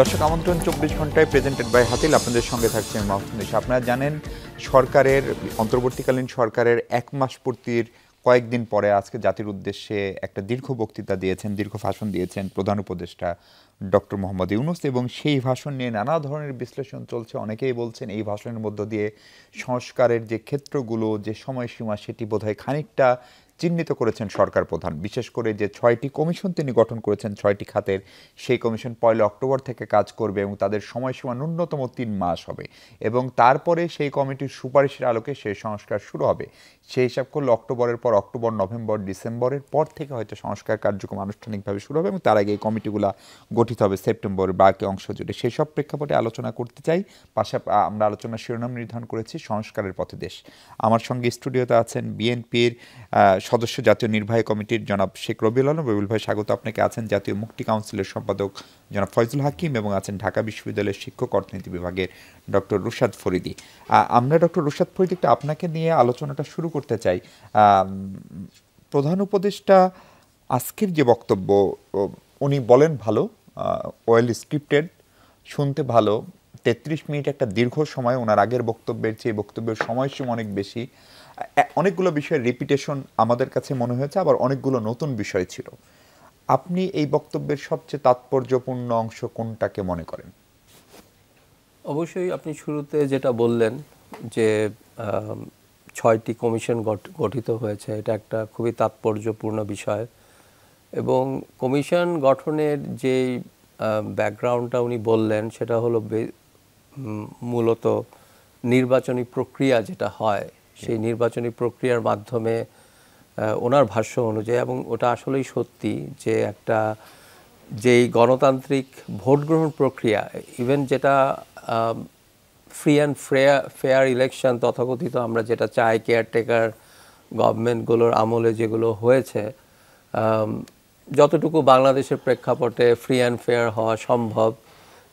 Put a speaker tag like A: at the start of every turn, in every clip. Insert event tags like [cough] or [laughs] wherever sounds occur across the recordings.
A: দর্শক আমন্ত্রণ চব্বিশ ঘন্টায় প্রেজেন্টেড বাই হাতিল আপনাদের সঙ্গে থাকছে আমি মাহফুজ আপনারা জানেন সরকারের অন্তর্বর্তীকালীন সরকারের এক মাস পূর্তির কয়েকদিন পরে আজকে জাতির উদ্দেশ্যে একটা দীর্ঘ বক্তৃতা দিয়েছেন দীর্ঘ ভাষণ দিয়েছেন প্রধান উপদেষ্টা ডক্টর মোহাম্মদ ইউনুস এবং সেই ভাষণ নিয়ে নানা ধরনের বিশ্লেষণ চলছে অনেকেই বলছেন এই ভাষণের মধ্য দিয়ে সংস্কারের যে ক্ষেত্রগুলো যে সময়সীমা সেটি বোধহয় খানিকটা চিহ্নিত করেছেন সরকার প্রধান বিশেষ করে যে ছয়টি কমিশন তিনি গঠন করেছেন ছয়টি খাতের সেই কমিশন পয়লা অক্টোবর থেকে কাজ করবে এবং তাদের সময়সীমা ন্যূনতম তিন মাস হবে এবং তারপরে সেই কমিটির সুপারিশের আলোকে সেই সংস্কার শুরু হবে সেই হিসাব করলে অক্টোবরের পর অক্টোবর নভেম্বর ডিসেম্বরের পর থেকে হয়তো সংস্কার কার্যক্রম আনুষ্ঠানিকভাবে শুরু হবে এবং তার আগে এই কমিটিগুলো গঠিত হবে সেপ্টেম্বরের বাকি অংশ জুড়ে সেই সব প্রেক্ষাপটে আলোচনা করতে চাই পাশাপাশি আমরা আলোচনার শিরোনাম নির্ধারণ করেছি সংস্কারের পথে দেশ আমার সঙ্গে স্টুডিওতে আছেন বিএনপির সদস্য জাতীয় নির্বাহী কমিটির জনাব শেখ রবিউল আলম রবিউল ভাই স্বাগত আপনাকে আছেন জাতীয় মুক্তি কাউন্সিলের সম্পাদক জনাব ফয়জুল হাকিম এবং আছেন ঢাকা বিশ্ববিদ্যালয়ের শিক্ষক অর্থনীতি বিভাগের ডক্টর রুশাদ ফরিদি আমরা ডক্টর রুশাদ ফরিদি একটা আপনাকে নিয়ে আলোচনাটা শুরু করতে চাই প্রধান উপদেষ্টা আজকের যে বক্তব্য উনি বলেন ভালো ওয়েল স্ক্রিপ্টেড শুনতে ভালো তেত্রিশ মিনিট একটা দীর্ঘ সময় ওনার আগের বক্তব্যের চেয়ে বক্তব্যের সময়সীমা অনেক বেশি অনেকগুলো বিষয়ের রিপিটেশন আমাদের কাছে মনে হয়েছে আবার অনেকগুলো নতুন বিষয় ছিল আপনি এই বক্তব্যের সবচেয়ে তাৎপর্যপূর্ণ অংশ কোনটাকে মনে করেন
B: অবশ্যই আপনি শুরুতে যেটা বললেন যে ছয়টি কমিশন গঠিত হয়েছে এটা একটা খুবই তাৎপর্যপূর্ণ বিষয় এবং কমিশন গঠনের যে ব্যাকগ্রাউন্ডটা উনি বললেন সেটা হলো মূলত নির্বাচনী প্রক্রিয়া যেটা হয় সেই নির্বাচনী প্রক্রিয়ার মাধ্যমে ওনার ভাষ্য অনুযায়ী এবং ওটা আসলেই সত্যি যে একটা যেই গণতান্ত্রিক ভোট গ্রহণ প্রক্রিয়া ইভেন যেটা free and fair fair election তথাকথিত আমরা যেটা চাই কেয়ারটেকার গভর্নমেন্টগুলোর আমলে যেগুলো হয়েছে যতটুকু বাংলাদেশের প্রেক্ষাপটে ফ্রি অ্যান্ড ফেয়ার হওয়া সম্ভব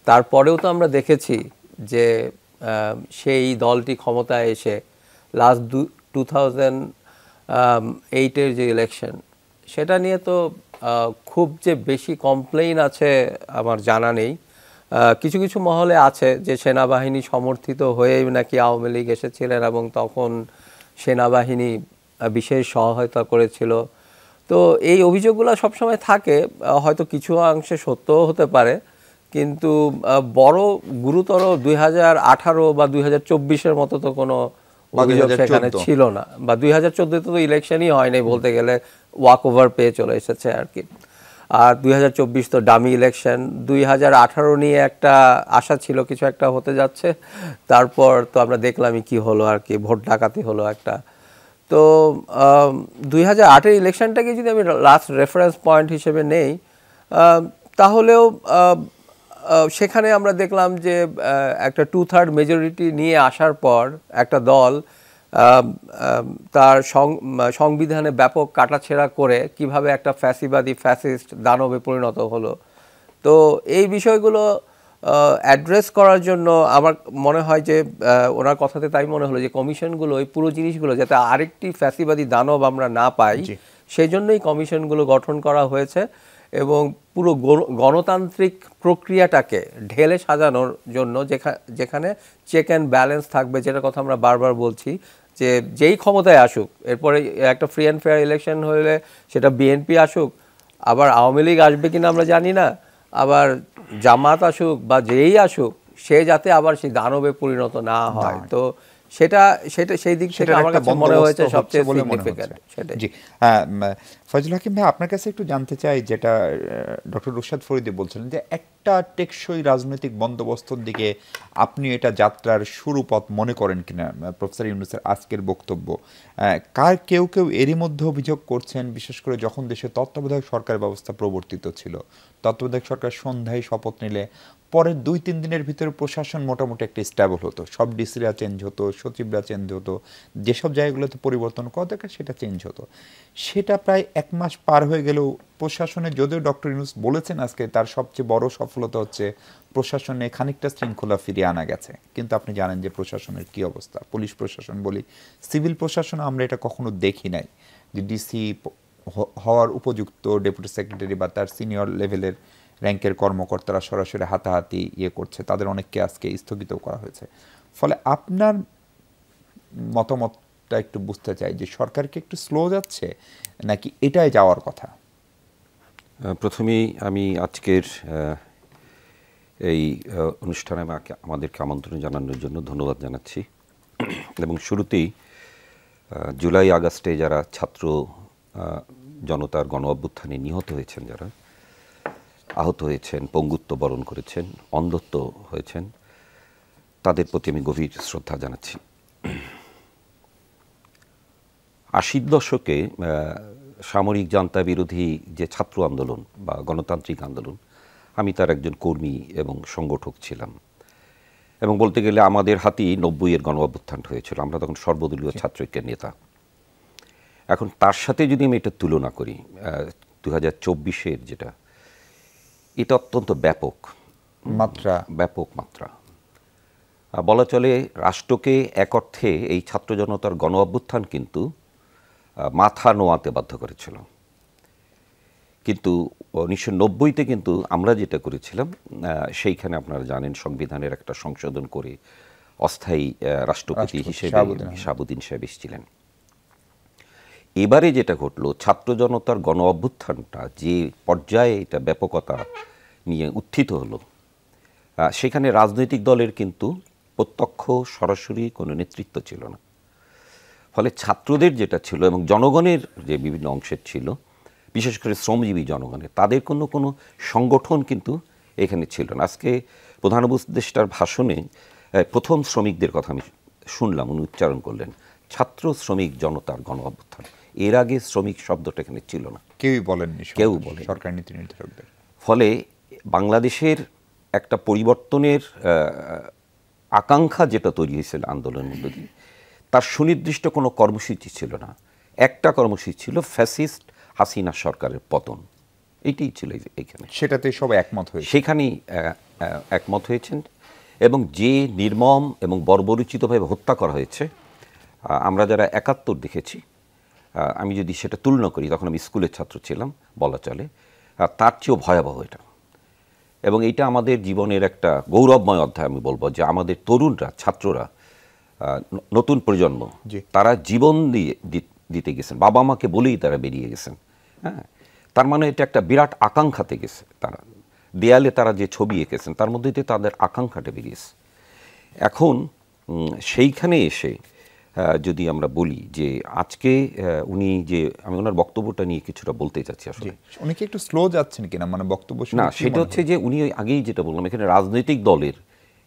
B: তারপরেও তো আমরা দেখেছি যে সেই দলটি ক্ষমতায় এসে লাস্ট দু টু থাউজেন্ড এইটের যে ইলেকশন সেটা নিয়ে তো খুব যে বেশি কমপ্লেইন আছে আমার জানা নেই কিছু কিছু মহলে আছে যে সেনাবাহিনী সমর্থিত হয়েই নাকি আওয়ামী লীগ এসেছিলেন এবং তখন সেনাবাহিনী বিশেষ সহায়তা করেছিল তো এই অভিযোগগুলো সবসময় থাকে হয়তো কিছু অংশে সত্যও হতে পারে কিন্তু বড় গুরুতর দুই বা দুই মতো তো কোনো অভিযোগ সেখানে ছিল না বা দুই হাজার চোদ্দ তো ইলেকশনই হয়নি বলতে গেলে ওয়াক ওভার পেয়ে চলে এসেছে আর কি আর দুই তো ডামি ইলেকশন দুই নিয়ে একটা আশা ছিল কিছু একটা হতে যাচ্ছে তারপর তো আমরা দেখলামই কি হলো আর কি ভোট ডাকাতি হলো একটা তো দুই হাজার আটের ইলেকশনটাকে যদি আমি লাস্ট রেফারেন্স পয়েন্ট হিসেবে নেই তাহলেও সেখানে আমরা দেখলাম যে একটা টু থার্ড মেজরিটি নিয়ে আসার পর একটা দল তার সংবিধানে ব্যাপক কাটাছেঁড়া করে কিভাবে একটা ফ্যাসিবাদী ফ্যাসিস্ট দানবে পরিণত হলো তো এই বিষয়গুলো অ্যাড্রেস করার জন্য আমার মনে হয় যে ওনার কথাতে তাই মনে হলো যে কমিশনগুলো ওই পুরো জিনিসগুলো যাতে আরেকটি ফ্যাসিবাদী দানব আমরা না পাই সেই জন্যই কমিশনগুলো গঠন করা হয়েছে এবং পুরো গণতান্ত্রিক প্রক্রিয়াটাকে ঢেলে সাজানোর জন্য যেখানে চেক অ্যান্ড ব্যালেন্স থাকবে যেটা কথা আমরা বারবার বলছি যে যেই ক্ষমতায় আসুক এরপরে একটা ফ্রি অ্যান্ড ফেয়ার ইলেকশন হলে সেটা বিএনপি আসুক আবার আওয়ামী লীগ আসবে কিনা আমরা জানি না আবার জামাত আসুক বা যেই আসুক সে যাতে আবার সেই দানবে পরিণত না হয় তো সেটা সেটা সেই দিক থেকে আমার কাছে মনে হয়েছে সবচেয়ে সিগনিফিক্যান্ট সেটাই জি
A: ফজল হাকিম ভাই আপনার কাছে একটু জানতে চাই যেটা ডক্টর রুশাদ ফরিদি বলছিলেন যে একটা টেকসই রাজনৈতিক বন্দোবস্তর দিকে আপনি এটা যাত্রার শুরু পথ মনে করেন কিনা প্রফেসর ইউনুসের আজকের বক্তব্য কার কেউ কেউ এরই মধ্যে অভিযোগ করছেন বিশেষ করে যখন দেশে তত্ত্বাবধায়ক সরকার ব্যবস্থা প্রবর্তিত ছিল তত্ত্বাবধায়ক সরকার সন্ধ্যায় শপথ নিলে পরের দুই তিন দিনের ভিতরে প্রশাসন মোটামুটি একটা স্ট্যাবল হতো সব ডিসিরা চেঞ্জ হতো সচিবরা চেঞ্জ হতো যেসব জায়গাগুলোতে পরিবর্তন করা দরকার সেটা চেঞ্জ হতো সেটা প্রায় এক মাস পার হয়ে গেলেও প্রশাসনে যদিও ডক্টর ইউনুস বলেছেন আজকে তার সবচেয়ে বড় সফলতা হচ্ছে প্রশাসনে খানিকটা শৃঙ্খলা ফিরিয়ে আনা গেছে কিন্তু আপনি জানেন যে প্রশাসনের কি অবস্থা পুলিশ প্রশাসন বলি সিভিল প্রশাসন আমরা এটা কখনো দেখি নাই যে ডিসি হওয়ার উপযুক্ত ডেপুটি সেক্রেটারি বা তার সিনিয়র লেভেলের র্যাঙ্কের কর্মকর্তারা সরাসরি হাতাহাতি ইয়ে করছে তাদের অনেককে আজকে স্থগিত করা হয়েছে ফলে আপনার মতামতটা একটু বুঝতে চাই যে সরকারকে একটু স্লো যাচ্ছে নাকি এটাই যাওয়ার কথা প্রথমেই আমি
C: আজকের এই অনুষ্ঠানে আমাকে আমাদেরকে আমন্ত্রণ জানানোর জন্য ধন্যবাদ জানাচ্ছি এবং শুরুতেই জুলাই আগস্টে যারা ছাত্র জনতার গণ অভ্যুত্থানে নিহত হয়েছেন যারা আহত হয়েছেন পঙ্গুত্ব বরণ করেছেন অন্ধত্ব হয়েছেন তাদের প্রতি আমি গভীর শ্রদ্ধা জানাচ্ছি আশির দশকে সামরিক জান্তা বিরোধী যে ছাত্র আন্দোলন বা গণতান্ত্রিক আন্দোলন আমি তার একজন কর্মী এবং সংগঠক ছিলাম এবং বলতে গেলে আমাদের হাতেই নব্বইয়ের গণ অভ্যুত্থান হয়েছিল আমরা তখন সর্বদলীয় ছাত্র ঐক্যের নেতা এখন তার সাথে যদি আমি এটা তুলনা করি দু হাজার চব্বিশের যেটা এটা অত্যন্ত ব্যাপক মাত্রা ব্যাপক মাত্রা বলা চলে রাষ্ট্রকে এক অর্থে এই ছাত্র জনতার গণ অভ্যুত্থান কিন্তু মাথা নোয়াতে বাধ্য করেছিল কিন্তু উনিশশো নব্বইতে কিন্তু আমরা যেটা করেছিলাম সেইখানে আপনারা জানেন সংবিধানের একটা সংশোধন করে অস্থায়ী রাষ্ট্রপতি হিসেবে শাহাবুদ্দিন সাহেব এসেছিলেন এবারে যেটা ঘটলো ছাত্র জনতার গণ অভ্যুত্থানটা যে পর্যায়ে এটা ব্যাপকতা নিয়ে উত্থিত হলো সেখানে রাজনৈতিক দলের কিন্তু প্রত্যক্ষ সরাসরি কোনো নেতৃত্ব ছিল না ফলে ছাত্রদের যেটা ছিল এবং জনগণের যে বিভিন্ন অংশের ছিল বিশেষ করে শ্রমজীবী জনগণের তাদের কোনো কোনো সংগঠন কিন্তু এখানে ছিল না আজকে প্রধান উপদেষ্টার ভাষণে প্রথম শ্রমিকদের কথা আমি শুনলাম উনি উচ্চারণ করলেন ছাত্র শ্রমিক জনতার গণ অভ্যুত্থান এর আগে শ্রমিক শব্দটা এখানে ছিল না কেউই বলেননি কেউ বলে সরকার নীতি নির্ধারকদের ফলে বাংলাদেশের একটা পরিবর্তনের আকাঙ্ক্ষা যেটা তৈরি হয়েছিল আন্দোলনের মধ্য দিয়ে তার সুনির্দিষ্ট কোনো কর্মসূচি ছিল না একটা কর্মসূচি ছিল ফ্যাসিস্ট হাসিনা সরকারের পতন এটাই ছিল এইখানে সেটাতে সব একমত হয়েছে সেখানেই একমত হয়েছেন এবং যে নির্মম এবং বর্বরচিতভাবে হত্যা করা হয়েছে আমরা যারা একাত্তর দেখেছি আমি যদি সেটা তুলনা করি তখন আমি স্কুলের ছাত্র ছিলাম বলা চলে তার চেয়েও ভয়াবহ এটা এবং এটা আমাদের জীবনের একটা গৌরবময় অধ্যায় আমি বলবো যে আমাদের তরুণরা ছাত্ররা নতুন প্রজন্ম তারা জীবন দিয়ে দিতে গেছেন বাবা মাকে বলেই তারা বেরিয়ে গেছেন হ্যাঁ তার মানে এটা একটা বিরাট আকাঙ্ক্ষাতে গেছে তারা দেয়ালে তারা যে ছবি এঁকেছেন তার মধ্যে দিয়ে তাদের আকাঙ্ক্ষাটা বেরিয়েছে এখন সেইখানে এসে যদি আমরা বলি যে আজকে উনি যে আমি ওনার বক্তব্যটা নিয়ে কিছুটা বলতে চাচ্ছি আসলে
A: অনেকে একটু স্লো যাচ্ছেন কিনা মানে বক্তব্য না সেটা হচ্ছে
C: যে উনি আগেই যেটা বললাম এখানে রাজনৈতিক দলের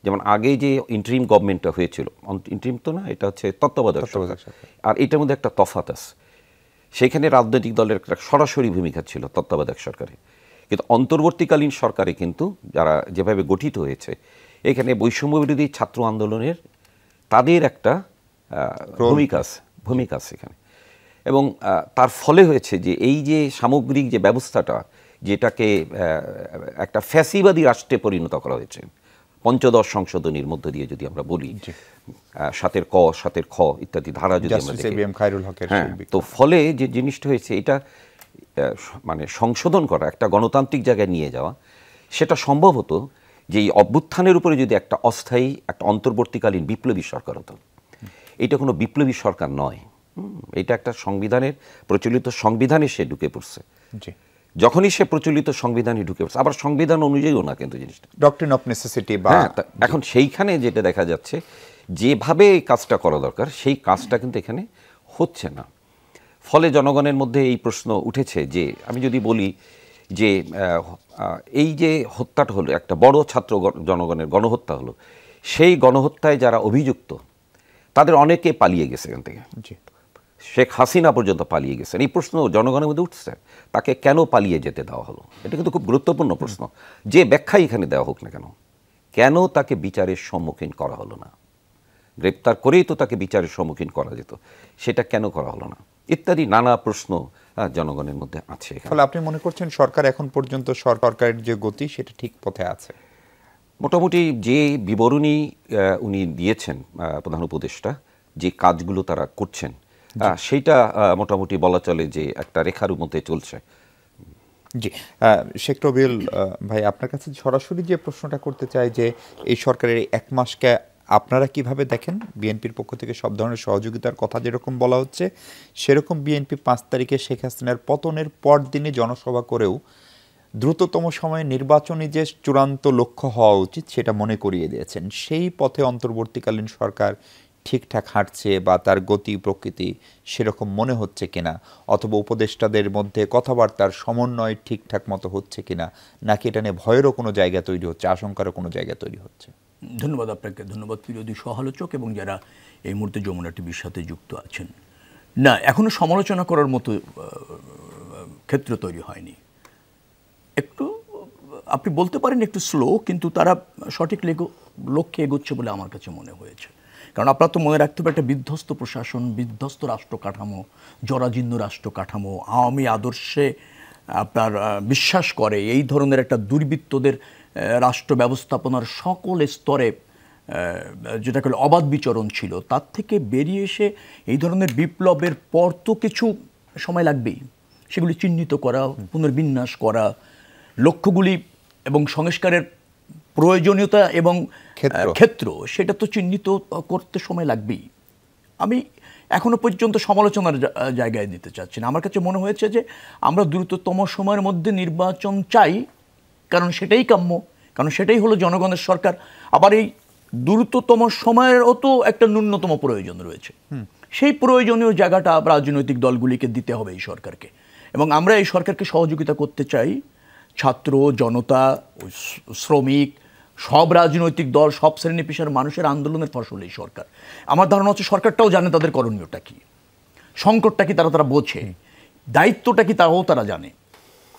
C: যেমন আগে যে ইন্ট্রিম গভর্নমেন্টটা হয়েছিল ইন্ট্রিম তো না এটা হচ্ছে তত্ত্বাবধায়ক আর এটার মধ্যে একটা তফাত আছে সেখানে রাজনৈতিক দলের একটা সরাসরি ভূমিকা ছিল তত্ত্বাবধায়ক সরকারে কিন্তু অন্তর্বর্তীকালীন সরকারে কিন্তু যারা যেভাবে গঠিত হয়েছে এখানে বৈষম্য বিরোধী ছাত্র আন্দোলনের তাদের একটা ভূমিকা আছে ভূমিকা আছে এখানে এবং তার ফলে হয়েছে যে এই যে সামগ্রিক যে ব্যবস্থাটা যেটাকে একটা ফ্যাসিবাদী রাষ্ট্রে পরিণত করা হয়েছে পঞ্চদশ সংশোধনীর মধ্য দিয়ে যদি আমরা বলি সাতের ক সাতের খ ইত্যাদি ধারা যদি হ্যাঁ, তো ফলে যে জিনিসটা হয়েছে এটা মানে সংশোধন করা একটা গণতান্ত্রিক জায়গায় নিয়ে যাওয়া সেটা সম্ভবত যে এই অভ্যুত্থানের উপরে যদি একটা অস্থায়ী একটা অন্তর্বর্তীকালীন বিপ্লবী সরকার হতো এটা কোনো বিপ্লবী সরকার নয় এটা একটা সংবিধানের প্রচলিত সংবিধানে সে ঢুকে পড়ছে যখনই সে প্রচলিত সংবিধানে ঢুকে পড়ছে আবার সংবিধান অনুযায়ীও না কিন্তু জিনিসটা ডক্টরিন অফ নেসেসিটি বা হ্যাঁ, এখন সেইখানে যেটা দেখা যাচ্ছে যেভাবে এই কাজটা করা দরকার সেই কাজটা কিন্তু এখানে হচ্ছে না ফলে জনগণের মধ্যে এই প্রশ্ন উঠেছে যে আমি যদি বলি যে এই যে হত্যাটা হলো একটা বড় ছাত্র জনগণের গণহত্যা হলো সেই গণহত্যায় যারা অভিযুক্ত তাদের অনেকে পালিয়ে গেছে এখান থেকে শেখ হাসিনা পর্যন্ত পালিয়ে গেছেন এই প্রশ্ন জনগণের মধ্যে উঠছে তাকে কেন পালিয়ে যেতে দেওয়া হলো এটা কিন্তু খুব গুরুত্বপূর্ণ প্রশ্ন যে ব্যাখ্যা এখানে দেওয়া হোক না কেন কেন তাকে বিচারের সম্মুখীন করা হলো না গ্রেপ্তার করেই তো তাকে বিচারের সম্মুখীন করা যেত সেটা কেন করা হলো না ইত্যাদি নানা প্রশ্ন জনগণের মধ্যে আছে
A: ফলে আপনি মনে করছেন সরকার এখন পর্যন্ত সরকারের যে গতি সেটা ঠিক পথে আছে
C: মোটামুটি যে বিবরণী উনি দিয়েছেন প্রধান উপদেষ্টা যে কাজগুলো তারা করছেন সেইটা মোটামুটি বলা
A: চলে যে একটা রেখার মধ্যে চলছে জি শেখ রবিউল ভাই আপনার কাছে সরাসরি যে প্রশ্নটা করতে চাই যে এই সরকারের এক মাসকে আপনারা কিভাবে দেখেন বিএনপির পক্ষ থেকে সব ধরনের সহযোগিতার কথা যেরকম বলা হচ্ছে সেরকম বিএনপি পাঁচ তারিখে শেখ হাসিনার পতনের পর দিনে জনসভা করেও দ্রুততম সময়ে নির্বাচনী যে চূড়ান্ত লক্ষ্য হওয়া উচিত সেটা মনে করিয়ে দিয়েছেন সেই পথে অন্তর্বর্তীকালীন সরকার ঠিকঠাক হাঁটছে বা তার গতি প্রকৃতি সেরকম মনে হচ্ছে কিনা অথবা উপদেষ্টাদের মধ্যে কথাবার্তার সমন্বয় ঠিকঠাক মতো হচ্ছে কিনা নাকি এটা নিয়ে ভয়েরও কোনো জায়গা তৈরি হচ্ছে আশঙ্কারও কোনো জায়গা তৈরি হচ্ছে
D: ধন্যবাদ আপনাকে ধন্যবাদ বিরোধী সহালোচক এবং যারা এই মুহূর্তে যমুনা টিভির সাথে যুক্ত আছেন
A: না এখনও সমালোচনা করার
D: মতো ক্ষেত্র তৈরি হয়নি একটু আপনি বলতে পারেন একটু স্লো কিন্তু তারা সঠিক লেগ লক্ষ্যে এগোচ্ছে বলে আমার কাছে মনে হয়েছে কারণ আপনার তো মনে রাখতে হবে একটা বিধ্বস্ত প্রশাসন বিধ্বস্ত রাষ্ট্র কাঠামো জরাজীর্ণ রাষ্ট্র কাঠামো আওয়ামী আদর্শে আপনার বিশ্বাস করে এই ধরনের একটা দুর্বৃত্তদের রাষ্ট্র ব্যবস্থাপনার সকল স্তরে যেটাকে অবাধ বিচরণ ছিল তার থেকে বেরিয়ে এসে এই ধরনের বিপ্লবের পর তো কিছু সময় লাগবেই সেগুলি চিহ্নিত করা পুনর্বিন্যাস করা লক্ষ্যগুলি এবং সংস্কারের প্রয়োজনীয়তা এবং ক্ষেত্র সেটা তো চিহ্নিত করতে সময় লাগবেই আমি এখনও পর্যন্ত সমালোচনার জায়গায় দিতে চাচ্ছি না আমার কাছে মনে হয়েছে যে আমরা দ্রুততম সময়ের মধ্যে নির্বাচন চাই কারণ সেটাই কাম্য কারণ সেটাই হলো জনগণের সরকার আবার এই দ্রুততম সময়েরও তো একটা ন্যূনতম প্রয়োজন রয়েছে সেই প্রয়োজনীয় জায়গাটা রাজনৈতিক দলগুলিকে দিতে হবে এই সরকারকে এবং আমরা এই সরকারকে সহযোগিতা করতে চাই ছাত্র জনতা শ্রমিক সব রাজনৈতিক দল সব শ্রেণী পেশার মানুষের আন্দোলনের ফসল এই সরকার আমার ধারণা হচ্ছে সরকারটাও জানে তাদের করণীয়টা কী সংকটটা কি তারা তারা বোঝে দায়িত্বটা কি তারাও তারা জানে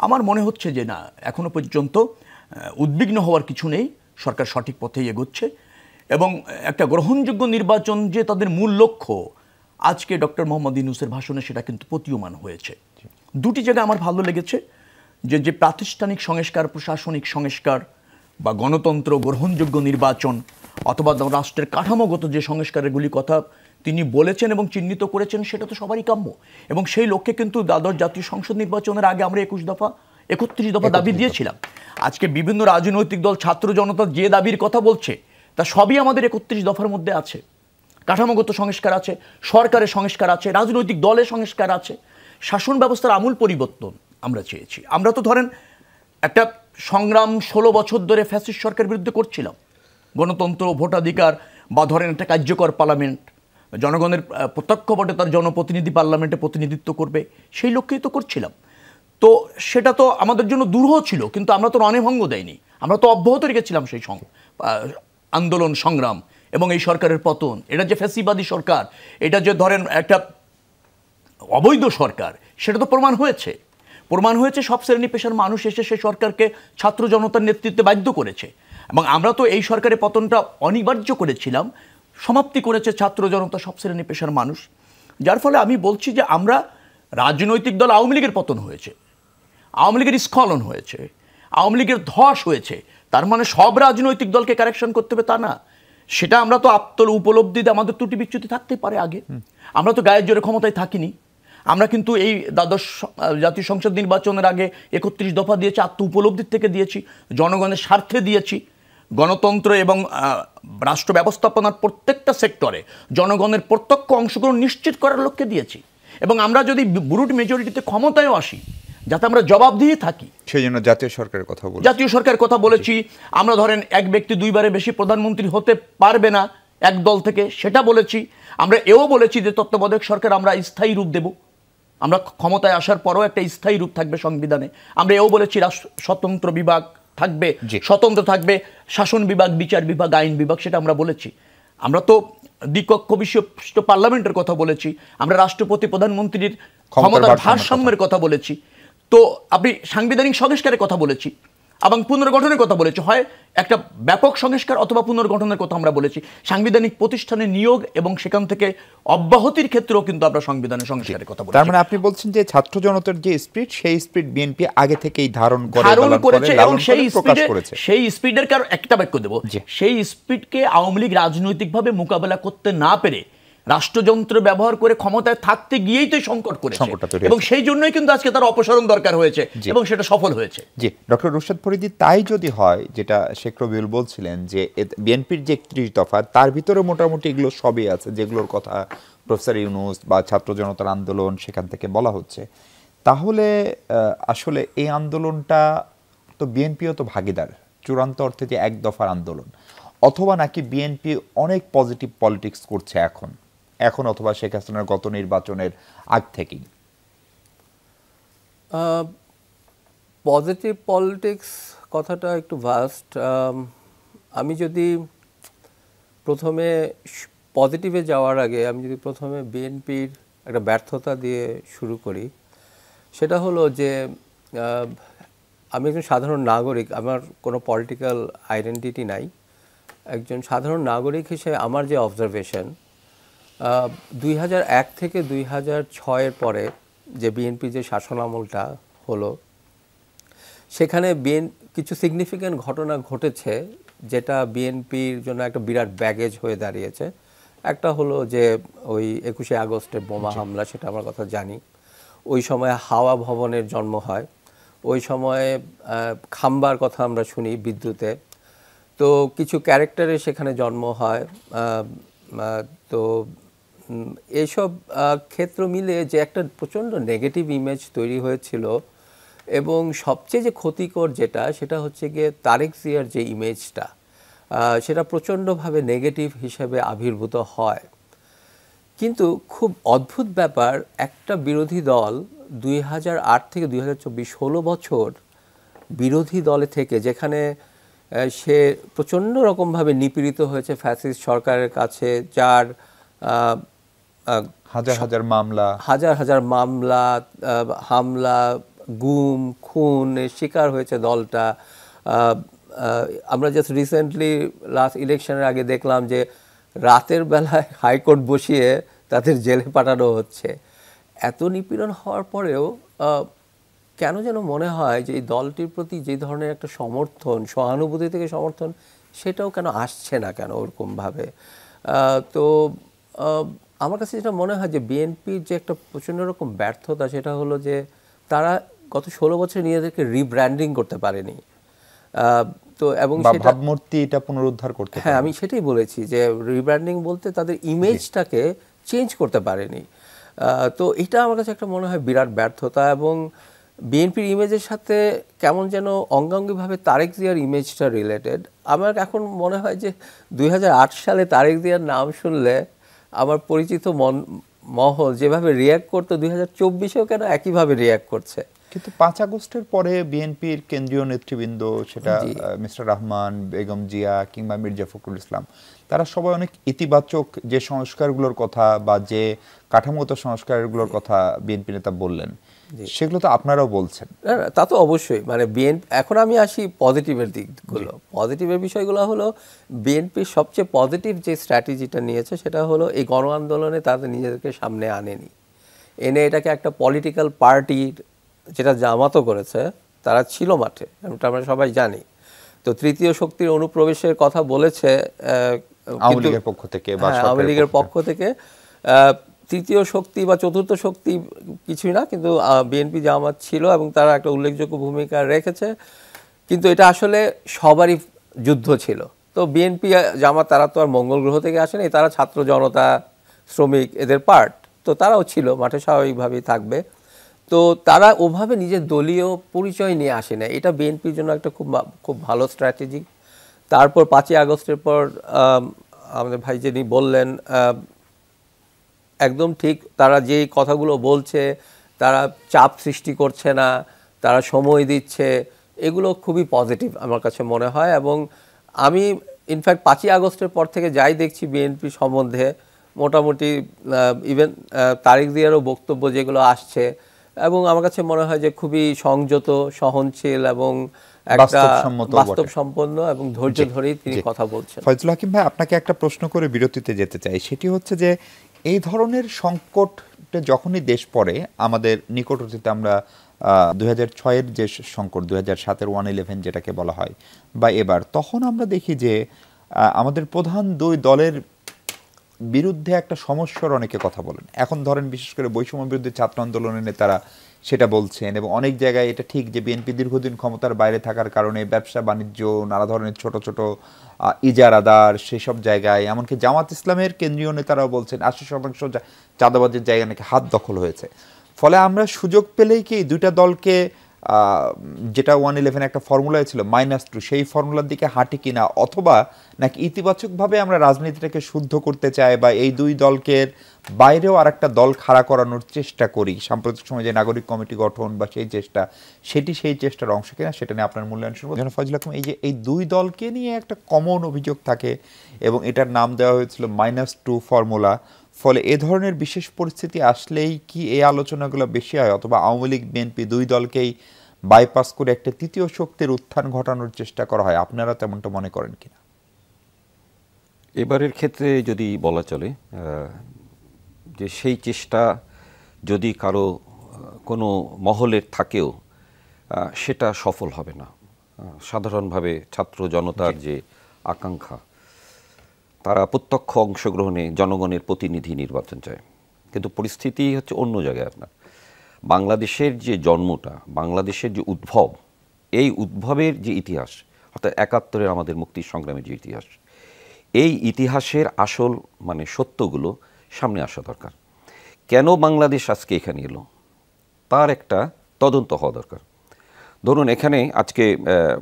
D: আমার মনে হচ্ছে যে না এখনও পর্যন্ত উদ্বিগ্ন হওয়ার কিছু নেই সরকার সঠিক পথেই এগোচ্ছে এবং একটা গ্রহণযোগ্য নির্বাচন যে তাদের মূল লক্ষ্য আজকে ডক্টর মোহাম্মদ ইনুসের ভাষণে সেটা কিন্তু প্রতীয়মান হয়েছে দুটি জায়গায় আমার ভালো লেগেছে যে যে প্রাতিষ্ঠানিক সংস্কার প্রশাসনিক সংস্কার বা গণতন্ত্র গ্রহণযোগ্য নির্বাচন অথবা রাষ্ট্রের কাঠামোগত যে সংস্কারগুলি কথা তিনি বলেছেন এবং চিহ্নিত করেছেন সেটা তো সবারই কাম্য এবং সেই লক্ষ্যে কিন্তু দ্বাদশ জাতীয় সংসদ নির্বাচনের আগে আমরা একুশ দফা একত্রিশ দফা দাবি দিয়েছিলাম আজকে বিভিন্ন রাজনৈতিক দল ছাত্র জনতা যে দাবির কথা বলছে তা সবই আমাদের একত্রিশ দফার মধ্যে আছে কাঠামোগত সংস্কার আছে সরকারের সংস্কার আছে রাজনৈতিক দলের সংস্কার আছে শাসন ব্যবস্থার আমূল পরিবর্তন আমরা চেয়েছি আমরা তো ধরেন একটা সংগ্রাম ষোলো বছর ধরে ফ্যাসিস সরকার বিরুদ্ধে করছিলাম গণতন্ত্র ভোটাধিকার বা ধরেন একটা কার্যকর পার্লামেন্ট জনগণের প্রত্যক্ষ বটে তার জনপ্রতিনিধি পার্লামেন্টে প্রতিনিধিত্ব করবে সেই লক্ষ্যেই তো করছিলাম তো সেটা তো আমাদের জন্য দূরহ ছিল কিন্তু আমরা তো রণেভঙ্গ দেয়নি আমরা তো অব্যাহত রেখেছিলাম সেই সং আন্দোলন সংগ্রাম এবং এই সরকারের পতন এটা যে ফ্যাসিবাদী সরকার এটা যে ধরেন একটা অবৈধ সরকার সেটা তো প্রমাণ হয়েছে প্রমাণ হয়েছে সব শ্রেণী পেশার মানুষ এসে সে সরকারকে ছাত্র জনতার নেতৃত্বে বাধ্য করেছে এবং আমরা তো এই সরকারের পতনটা অনিবার্য করেছিলাম সমাপ্তি করেছে ছাত্র জনতা সব শ্রেণী পেশার মানুষ যার ফলে আমি বলছি যে আমরা রাজনৈতিক দল আওয়ামী লীগের পতন হয়েছে আওয়ামী লীগের স্খলন হয়েছে আওয়ামী লীগের ধস হয়েছে তার মানে সব রাজনৈতিক দলকে কারেকশন করতে হবে তা না সেটা আমরা তো আত্মল উপলব্ধিতে আমাদের ত্রুটি বিচ্যুতি থাকতে পারে আগে আমরা তো গায়ের জোরে ক্ষমতায় থাকিনি আমরা কিন্তু এই দ্বাদশ জাতীয় সংসদ নির্বাচনের আগে একত্রিশ দফা দিয়েছি আত্ম উপলব্ধির থেকে দিয়েছি জনগণের স্বার্থে দিয়েছি গণতন্ত্র এবং রাষ্ট্র ব্যবস্থাপনার প্রত্যেকটা সেক্টরে জনগণের প্রত্যক্ষ অংশগ্রহণ নিশ্চিত করার লক্ষ্যে দিয়েছি এবং আমরা যদি ব্রুট মেজরিটিতে ক্ষমতায়ও আসি যাতে আমরা জবাব দিয়ে থাকি
A: সেই জন্য জাতীয় সরকারের
D: কথা বলি জাতীয় সরকারের কথা বলেছি আমরা ধরেন এক ব্যক্তি দুইবারে বেশি প্রধানমন্ত্রী হতে পারবে না এক দল থেকে সেটা বলেছি আমরা এও বলেছি যে তত্ত্বাবধায়ক সরকার আমরা স্থায়ী রূপ দেবো আমরা ক্ষমতায় আসার পরও একটা স্থায়ী রূপ থাকবে সংবিধানে আমরা এও বলেছি স্বতন্ত্র বিভাগ থাকবে স্বতন্ত্র থাকবে শাসন বিভাগ বিচার বিভাগ আইন বিভাগ সেটা আমরা বলেছি আমরা তো দ্বিকক্ষ বিশিষ্ট পার্লামেন্টের কথা বলেছি আমরা রাষ্ট্রপতি প্রধানমন্ত্রীর ক্ষমতার ভারসাম্যের কথা বলেছি তো আপনি সাংবিধানিক সংস্কারের কথা বলেছি এবং পুনর্গঠনের কথা বলেছি হয় একটা ব্যাপক সংস্কার অথবা পুনর্গঠনের কথা আমরা বলেছি সাংবিধানিক প্রতিষ্ঠানে
A: নিয়োগ এবং সেখান থেকে
D: অব্যাহতির ক্ষেত্রেও কিন্তু আমরা সংবিধানের সংস্কারের কথা বলছি
A: তার মানে আপনি বলছেন যে ছাত্র জনতার যে স্পিড সেই স্পিড বিএনপি আগে থেকেই ধারণ করে ধারণ করেছে এবং সেই স্পিডে
D: সেই স্পিডের কারণ একটা বাক্য দেব সেই স্পিডকে আওয়ামী লীগ রাজনৈতিকভাবে মোকাবেলা করতে না পেরে রাষ্ট্রযন্ত্র ব্যবহার করে ক্ষমতায় থাকতে গিয়েই তো সংকট করে এবং সেই জন্যই কিন্তু আজকে তার অপসারণ দরকার হয়েছে এবং সেটা সফল হয়েছে
A: জি ডক্টর রোশেদ ফরিদি তাই যদি হয় যেটা শেখ রবিউল বলছিলেন যে বিএনপির যে একত্রিশ দফা তার ভিতরে মোটামুটি এগুলো সবই আছে যেগুলোর কথা প্রফেসর ইউনুস বা ছাত্র জনতার আন্দোলন সেখান থেকে বলা হচ্ছে তাহলে আসলে এই আন্দোলনটা তো বিএনপিও তো ভাগিদার চূড়ান্ত অর্থে যে এক দফার আন্দোলন অথবা নাকি বিএনপি অনেক পজিটিভ পলিটিক্স করছে এখন এখন অথবা শেখ হাসিনার গত নির্বাচনের আগ থেকেই
B: পজিটিভ পলিটিক্স কথাটা একটু ভাস্ট আমি যদি প্রথমে পজিটিভে যাওয়ার আগে আমি যদি প্রথমে বিএনপির একটা ব্যর্থতা দিয়ে শুরু করি সেটা হলো যে আমি একজন সাধারণ নাগরিক আমার কোনো পলিটিক্যাল আইডেন্টিটি নাই একজন সাধারণ নাগরিক হিসেবে আমার যে অবজারভেশন দুই থেকে দুই এর পরে যে বিএনপি যে শাসনামলটা হলো সেখানে বিএন কিছু সিগনিফিক্যান্ট ঘটনা ঘটেছে যেটা বিএনপির জন্য একটা বিরাট ব্যাগেজ হয়ে দাঁড়িয়েছে একটা হলো যে ওই একুশে আগস্টের বোমা আচ্ছা। হামলা সেটা আমার কথা জানি ওই সময় হাওয়া ভবনের জন্ম হয় ওই সময়ে খাম্বার কথা আমরা শুনি বিদ্যুতে তো কিছু ক্যারেক্টারের সেখানে জন্ম হয় তো এসব ক্ষেত্র মিলে যে একটা প্রচণ্ড নেগেটিভ ইমেজ তৈরি হয়েছিল এবং সবচেয়ে যে ক্ষতিকর যেটা সেটা হচ্ছে গিয়ে তারেক জিয়ার যে ইমেজটা সেটা প্রচণ্ডভাবে নেগেটিভ হিসেবে আবির্ভূত হয় কিন্তু খুব অদ্ভুত ব্যাপার একটা বিরোধী দল দুই থেকে দুই হাজার ষোলো বছর বিরোধী দলে থেকে যেখানে সে প্রচণ্ড রকমভাবে নিপীড়িত হয়েছে ফ্যাসিস্ট সরকারের কাছে যার হাজার হাজার মামলা হাজার হাজার মামলা হামলা গুম খুনের শিকার হয়েছে দলটা আমরা জাস্ট রিসেন্টলি লাস্ট ইলেকশনের আগে দেখলাম যে রাতের বেলায় [laughs] হাইকোর্ট বসিয়ে তাদের জেলে পাঠানো হচ্ছে এত নিপীড়ন হওয়ার পরেও কেন যেন মনে হয় যে এই দলটির প্রতি যে ধরনের একটা সমর্থন সহানুভূতি থেকে সমর্থন সেটাও কেন আসছে না কেন ওরকমভাবে তো আমার কাছে যেটা মনে হয় যে বিএনপির যে একটা প্রচণ্ড রকম ব্যর্থতা সেটা হলো যে তারা গত ষোলো বছরে নিজেদেরকে রিব্র্যান্ডিং করতে পারেনি তো এবং ভাবমূর্তি এটা পুনরুদ্ধার করতে হ্যাঁ আমি সেটাই বলেছি যে রিব্র্যান্ডিং বলতে তাদের ইমেজটাকে চেঞ্জ করতে পারেনি তো এটা আমার কাছে একটা মনে হয় বিরাট ব্যর্থতা এবং বিএনপির ইমেজের সাথে কেমন যেন অঙ্গাঙ্গিভাবে তারেক জিয়ার ইমেজটা রিলেটেড আমার এখন মনে হয় যে দুই সালে তারেক জিয়ার নাম শুনলে আমার পরিচিত মন মহল যেভাবে রিয়াক্ট করতো দুই হাজার চব্বিশেও কেন
A: একইভাবে রিয়াক্ট করছে কিন্তু পাঁচ আগস্টের পরে বিএনপির কেন্দ্রীয় নেতৃবৃন্দ সেটা মিস্টার রহমান বেগম জিয়া কিংবা মির্জা ফখরুল ইসলাম তারা সবাই অনেক ইতিবাচক যে সংস্কারগুলোর কথা বা যে কাঠামোগত সংস্কারগুলোর কথা বিএনপি নেতা বললেন সেগুলো তো আপনারাও বলছেন তা তো অবশ্যই মানে বিএনপি এখন আমি আসি পজিটিভের
B: দিকগুলো পজিটিভের বিষয়গুলো হলো বিএনপি সবচেয়ে পজিটিভ যে স্ট্র্যাটেজিটা নিয়েছে সেটা হলো এই গণ আন্দোলনে তাদের নিজেদেরকে সামনে আনেনি এনে এটাকে একটা পলিটিক্যাল পার্টির যেটা জামাতও করেছে তারা ছিল মাঠে এমনটা আমরা সবাই জানি তো তৃতীয় শক্তির অনুপ্রবেশের কথা বলেছে আওয়ামী লীগের পক্ষ থেকে হ্যাঁ, আওয়ামী লীগের পক্ষ থেকে তৃতীয় শক্তি বা চতুর্থ শক্তি কিছুই না কিন্তু বিএনপি জামাত ছিল এবং তারা একটা উল্লেখযোগ্য ভূমিকা রেখেছে কিন্তু এটা আসলে সবারই যুদ্ধ ছিল তো বিএনপি জামাত তারা তো আর মঙ্গল গ্রহ থেকে আসেনি তারা ছাত্র জনতা শ্রমিক এদের পার্ট তো তারাও ছিল মাঠে স্বাভাবিকভাবেই থাকবে তো তারা ওভাবে নিজের দলীয় পরিচয় নিয়ে আসে না এটা বিএনপির জন্য একটা খুব খুব ভালো স্ট্র্যাটেজি তারপর পাঁচই আগস্টের পর আমাদের ভাই যিনি বললেন একদম ঠিক তারা যে কথাগুলো বলছে তারা চাপ সৃষ্টি করছে না তারা সময় দিচ্ছে এগুলো খুবই পজিটিভ আমার কাছে মনে হয় এবং আমি ইনফ্যাক্ট পাঁচই আগস্টের পর থেকে যাই দেখছি বিএনপি সম্বন্ধে মোটামুটি ইভেন তারিক দিয়ারও বক্তব্য যেগুলো আসছে এবং আমার কাছে মনে হয় যে খুবই সংযত সহনশীল এবং একটা বাস্তব সম্পন্ন এবং ধৈর্য ধরেই তিনি কথা বলছেন ফয়জুল
A: হাকিম ভাই আপনাকে একটা প্রশ্ন করে বিরতিতে যেতে চাই সেটি হচ্ছে যে এই ধরনের সংকটটা যখনই দেশ পড়ে আমাদের নিকটতীতে আমরা দু হাজার ছয়ের যে সংকট দু হাজার সাতের ওয়ান ইলেভেন যেটাকে বলা হয় বা এবার তখন আমরা দেখি যে আমাদের প্রধান দুই দলের বিরুদ্ধে একটা সমস্যার অনেকে কথা বলেন এখন ধরেন বিশেষ করে বৈষম্য বিরুদ্ধে ছাত্র আন্দোলনের নেতারা সেটা বলছেন এবং অনেক জায়গায় এটা ঠিক যে বিএনপি দীর্ঘদিন ক্ষমতার বাইরে থাকার কারণে ব্যবসা বাণিজ্য নানা ধরনের ছোট ছোট ইজারাদার সেসব জায়গায় এমনকি জামাত ইসলামের কেন্দ্রীয় নেতারাও বলছেন আশি শতাংশ চাঁদাবাজের জায়গা নাকি হাত দখল হয়েছে ফলে আমরা সুযোগ পেলেই কি দুইটা দলকে যেটা ওয়ান ইলেভেন একটা ফর্মুলা ছিল মাইনাস টু সেই ফর্মুলার দিকে হাঁটি কিনা অথবা নাকি ইতিবাচকভাবে আমরা রাজনীতিটাকে শুদ্ধ করতে চাই বা এই দুই দলকে বাইরেও আর একটা দল খাড়া করানোর চেষ্টা করি সাম্প্রতিক সময় যে নাগরিক কমিটি গঠন বা সেই চেষ্টা সেটি সেই চেষ্টার অংশ কিনা সেটা নিয়ে আপনার মূল্যায়ন শুনবো যেন ফজল আকম এই যে এই দুই দলকে নিয়ে একটা কমন অভিযোগ থাকে এবং এটার নাম দেওয়া হয়েছিল মাইনাস টু ফর্মুলা ফলে এ ধরনের বিশেষ পরিস্থিতি আসলেই কি এই আলোচনাগুলো বেশি হয় অথবা আওয়ামী লীগ বিএনপি দুই দলকেই বাইপাস করে একটা তৃতীয় শক্তির উত্থান ঘটানোর চেষ্টা করা হয় আপনারা তেমনটা মনে করেন কিনা
C: এবারের ক্ষেত্রে যদি বলা চলে যে সেই চেষ্টা যদি কারো কোনো মহলের থাকেও সেটা সফল হবে না সাধারণভাবে ছাত্র জনতার যে আকাঙ্ক্ষা তারা প্রত্যক্ষ অংশগ্রহণে জনগণের প্রতিনিধি নির্বাচন চায় কিন্তু পরিস্থিতি হচ্ছে অন্য জায়গায় আপনার বাংলাদেশের যে জন্মটা বাংলাদেশের যে উদ্ভব এই উদ্ভবের যে ইতিহাস অর্থাৎ একাত্তরের আমাদের মুক্তি সংগ্রামের যে ইতিহাস এই ইতিহাসের আসল মানে সত্যগুলো সামনে আসা দরকার কেন বাংলাদেশ আজকে এখানে এলো তার একটা তদন্ত হওয়া দরকার ধরুন এখানে আজকে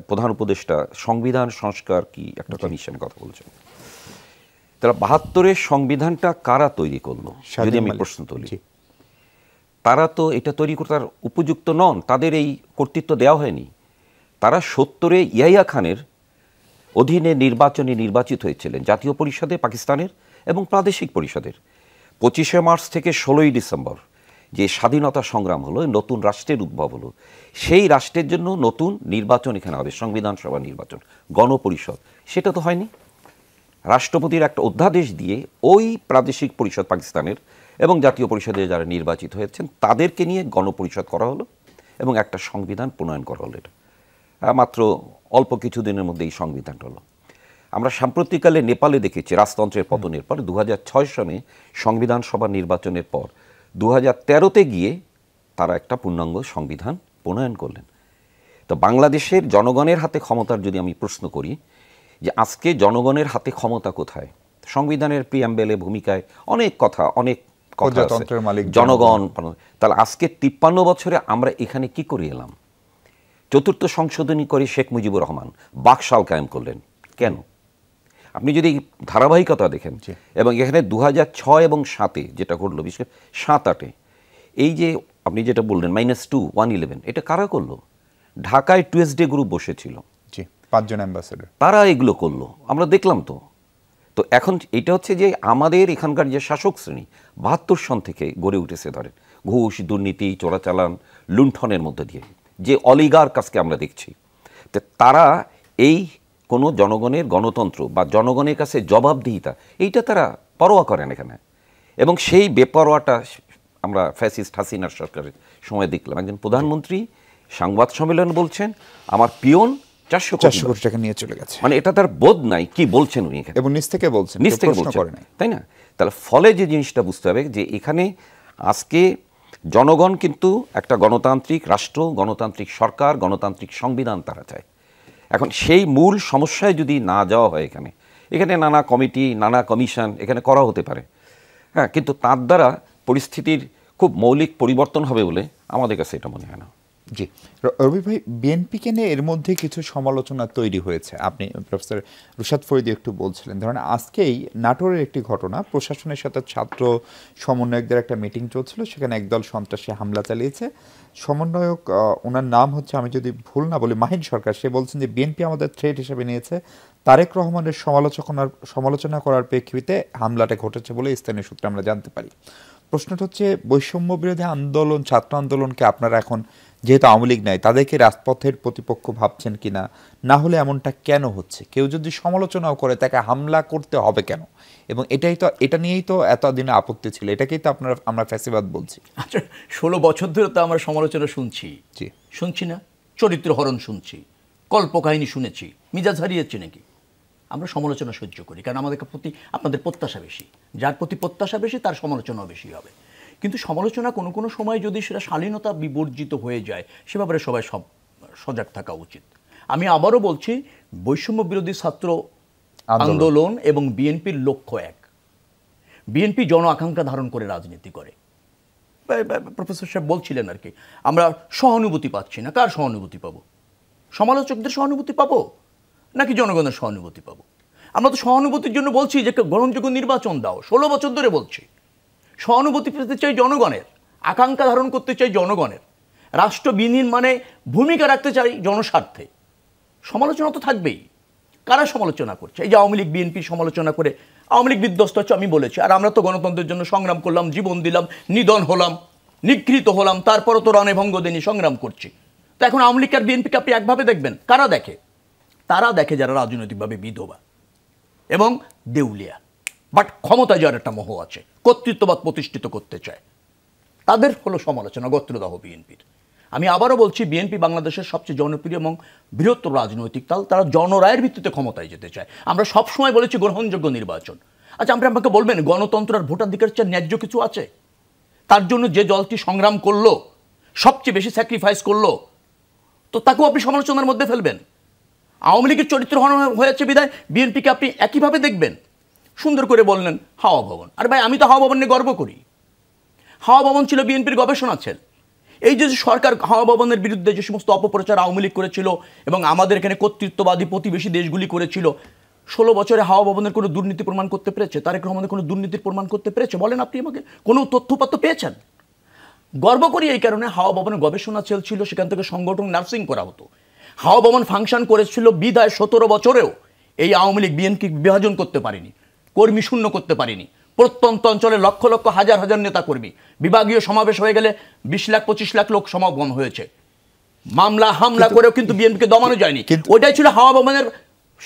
C: প্রধান উপদেষ্টা সংবিধান সংস্কার কি একটা কমিশনের কথা বলছেন তারা বাহাত্তরের সংবিধানটা কারা তৈরি করলো যদি আমি প্রশ্ন তুলি তারা তো এটা তৈরি করতে উপযুক্ত নন তাদের এই কর্তৃত্ব দেওয়া হয়নি তারা সত্তরে ইয়াইয়া খানের অধীনে নির্বাচনে নির্বাচিত হয়েছিলেন জাতীয় পরিষদে পাকিস্তানের এবং প্রাদেশিক পরিষদের পঁচিশে মার্চ থেকে ষোলোই ডিসেম্বর যে স্বাধীনতা সংগ্রাম হলো নতুন রাষ্ট্রের উদ্ভব হলো সেই রাষ্ট্রের জন্য নতুন নির্বাচন এখানে হবে সংবিধান সভা নির্বাচন গণপরিষদ সেটা তো হয়নি রাষ্ট্রপতির একটা অধ্যাদেশ দিয়ে ওই প্রাদেশিক পরিষদ পাকিস্তানের এবং জাতীয় পরিষদে যারা নির্বাচিত হয়েছেন তাদেরকে নিয়ে গণপরিষদ করা হলো এবং একটা সংবিধান প্রণয়ন করা হলো এটা মাত্র অল্প কিছুদিনের মধ্যে এই সংবিধানটা হলো আমরা সাম্প্রতিককালে নেপালে দেখেছি রাজতন্ত্রের পতনের পর দু সনে সংবিধান সভা নির্বাচনের পর দু তেরোতে গিয়ে তারা একটা পূর্ণাঙ্গ সংবিধান প্রণয়ন করলেন তো বাংলাদেশের জনগণের হাতে ক্ষমতার যদি আমি প্রশ্ন করি যে আজকে জনগণের হাতে ক্ষমতা কোথায় সংবিধানের প্রিয়াম্বেলে ভূমিকায় অনেক কথা অনেক মালিক জনগণ তাহলে আজকে তিপ্পান্ন বছরে আমরা এখানে কি করে এলাম চতুর্থ সংশোধনী করে শেখ মুজিবুর রহমান বাকশাল কায়েম করলেন কেন আপনি যদি ধারাবাহিকতা দেখেন এবং এখানে দু ছয় এবং সাতে যেটা ঘটলো বিশেষ সাত আটে এই যে আপনি যেটা বললেন মাইনাস টু ওয়ান ইলেভেন এটা কারা করলো ঢাকায় টুয়েসডে গ্রুপ বসেছিল পাঁচজন অ্যাম্বাসেডার তারা এগুলো করলো আমরা দেখলাম তো তো এখন এটা হচ্ছে যে আমাদের এখানকার যে শাসক শ্রেণী বাহাত্তর সন থেকে গড়ে উঠেছে ধরেন ঘুষ দুর্নীতি চোরাচালান লুণ্ঠনের মধ্য দিয়ে যে অলিগার কাজকে আমরা দেখছি তো তারা এই কোনো জনগণের গণতন্ত্র বা জনগণের কাছে জবাবদিহিতা এইটা তারা পরোয়া করেন এখানে এবং সেই বেপরোয়াটা আমরা ফ্যাসিস্ট হাসিনার সরকারের সময় দেখলাম একজন প্রধানমন্ত্রী সংবাদ সম্মেলন বলছেন আমার পিয়ন চারশো চারশো কোটি টাকা নিয়ে চলে গেছে মানে এটা তার বোধ নাই কি বলছেন উনি এখানে এবং নিজ থেকে বলছেন নিজ থেকে বলছেন তাই না তাহলে ফলে যে জিনিসটা বুঝতে হবে যে এখানে আজকে জনগণ কিন্তু একটা গণতান্ত্রিক রাষ্ট্র গণতান্ত্রিক সরকার গণতান্ত্রিক সংবিধান তারা চায় এখন সেই মূল সমস্যায় যদি না যাওয়া হয় এখানে এখানে নানা কমিটি নানা কমিশন এখানে করা হতে পারে হ্যাঁ কিন্তু তার দ্বারা পরিস্থিতির খুব মৌলিক পরিবর্তন হবে বলে আমাদের
A: কাছে এটা মনে হয় না জি রবি ভাই বিএনপিকে নিয়ে এর মধ্যে কিছু সমালোচনা তৈরি হয়েছে আপনি প্রফেসর রুশাদ ফরিদি একটু বলছিলেন ধরেন আজকেই নাটোরের একটি ঘটনা প্রশাসনের সাথে ছাত্র সমন্বয়কদের একটা মিটিং চলছিল সেখানে একদল সন্ত্রাসী হামলা চালিয়েছে সমন্বয়ক ওনার নাম হচ্ছে আমি যদি ভুল না বলি মাহিন সরকার সে বলছেন যে বিএনপি আমাদের থ্রেট হিসেবে নিয়েছে তারেক রহমানের সমালোচনার সমালোচনা করার প্রেক্ষিতে হামলাটা ঘটেছে বলে স্থানীয় সূত্রে আমরা জানতে পারি প্রশ্নটা হচ্ছে বৈষম্য বিরোধী আন্দোলন ছাত্র আন্দোলনকে আপনারা এখন যেহেতু আওয়ামী লীগ নাই তাদেরকে রাজপথের প্রতিপক্ষ ভাবছেন কি না না হলে এমনটা কেন হচ্ছে কেউ যদি সমালোচনাও করে তাকে হামলা করতে হবে কেন এবং এটাই তো এটা নিয়েই তো এতদিনে আপত্তি ছিল এটাকেই তো আপনারা আমরা ফ্যাসিবাদ বলছি আচ্ছা ষোলো বছর ধরে তো আমরা
D: সমালোচনা শুনছি জি শুনছি না চরিত্র হরণ শুনছি কল্পকাহিনী শুনেছি মিজাজ হারিয়েছে নাকি আমরা সমালোচনা সহ্য করি কারণ আমাদের প্রতি আপনাদের প্রত্যাশা বেশি যার প্রতি প্রত্যাশা বেশি তার সমালোচনাও বেশি হবে কিন্তু সমালোচনা কোনো কোনো সময় যদি সেটা শালীনতা বিবর্জিত হয়ে যায় সে ব্যাপারে সবাই সব সজাগ থাকা উচিত আমি আবারও বলছি বৈষম্য বিরোধী ছাত্র আন্দোলন এবং বিএনপির লক্ষ্য এক বিএনপি জন আকাঙ্ক্ষা ধারণ করে রাজনীতি করে প্রফেসর সাহেব বলছিলেন আর কি আমরা সহানুভূতি পাচ্ছি না কার সহানুভূতি পাবো সমালোচকদের সহানুভূতি পাবো নাকি জনগণের সহানুভূতি পাবো আমরা তো সহানুভূতির জন্য বলছি যে গ্রহণযোগ্য নির্বাচন দাও ষোলো বছর ধরে বলছি সহানুভূতি পেতে চাই জনগণের আকাঙ্ক্ষা ধারণ করতে চাই জনগণের রাষ্ট্র বিনির্মাণে ভূমিকা রাখতে চাই জনস্বার্থে সমালোচনা তো থাকবেই কারা সমালোচনা করছে এই যে আওয়ামী লীগ বিএনপি সমালোচনা করে আওয়ামী লীগ বিধ্বস্ত হচ্ছে আমি বলেছি আর আমরা তো গণতন্ত্রের জন্য সংগ্রাম করলাম জীবন দিলাম নিধন হলাম নিগৃহীত হলাম তারপরও তো রণেভঙ্গ দেনি সংগ্রাম করছি তো এখন আওয়ামী লীগ আর বিএনপিকে আপনি একভাবে দেখবেন কারা দেখে তারা দেখে যারা রাজনৈতিকভাবে বিধবা এবং দেউলিয়া বাট ক্ষমতায় যার একটা মোহ আছে কর্তৃত্ববাদ প্রতিষ্ঠিত করতে চায় তাদের হলো সমালোচনা গোত্রদাহ বিএনপির আমি আবারও বলছি বিএনপি বাংলাদেশের সবচেয়ে জনপ্রিয় এবং বৃহত্তর রাজনৈতিক দল তারা জনরায়ের ভিত্তিতে ক্ষমতায় যেতে চায় আমরা সবসময় বলেছি গ্রহণযোগ্য নির্বাচন আচ্ছা আপনি আমাকে বলবেন গণতন্ত্র আর ভোটাধিকার চেয়ে ন্যায্য কিছু আছে তার জন্য যে দলটি সংগ্রাম করলো সবচেয়ে বেশি স্যাক্রিফাইস করলো তো তাকেও আপনি সমালোচনার মধ্যে ফেলবেন আওয়ামী লীগের চরিত্র হয়েছে বিদায় বিএনপিকে আপনি একইভাবে দেখবেন সুন্দর করে বললেন হাওয়া ভবন আর ভাই আমি তো হাওয়া ভবন নিয়ে গর্ব করি হাওয়া ভবন ছিল বিএনপির গবেষণা ছেল এই যে সরকার হাওয়া ভবনের বিরুদ্ধে যে সমস্ত অপপ্রচার আওয়ামী লীগ করেছিল এবং আমাদের এখানে কর্তৃত্ববাদী প্রতিবেশী দেশগুলি করেছিল ষোলো বছরে হাওয়া ভবনের কোনো দুর্নীতি প্রমাণ করতে পেরেছে তারেক রহমানের কোনো দুর্নীতির প্রমাণ করতে পেরেছে বলেন আপনি আমাকে কোনো তথ্যপাত্র পেয়েছেন গর্ব করি এই কারণে হাওয়া ভবনের গবেষণা সেল ছিল সেখান থেকে সংগঠন নার্সিং করা হতো হাওয়া ভবন ফাংশন করেছিল বিদায় সতেরো বছরেও এই আওয়ামী লীগ বিএনপি বিভাজন করতে পারেনি কর্মী শূন্য করতে পারিনি প্রত্যন্ত অঞ্চলে লক্ষ লক্ষ হাজার হাজার নেতা কর্মী বিভাগীয় সমাবেশ হয়ে গেলে বিশ লাখ পঁচিশ লাখ লোক সমাগম হয়েছে মামলা হামলা করেও কিন্তু বিএনপিকে দমানো যায়নি ওইটাই ছিল হাওয়া বোমানের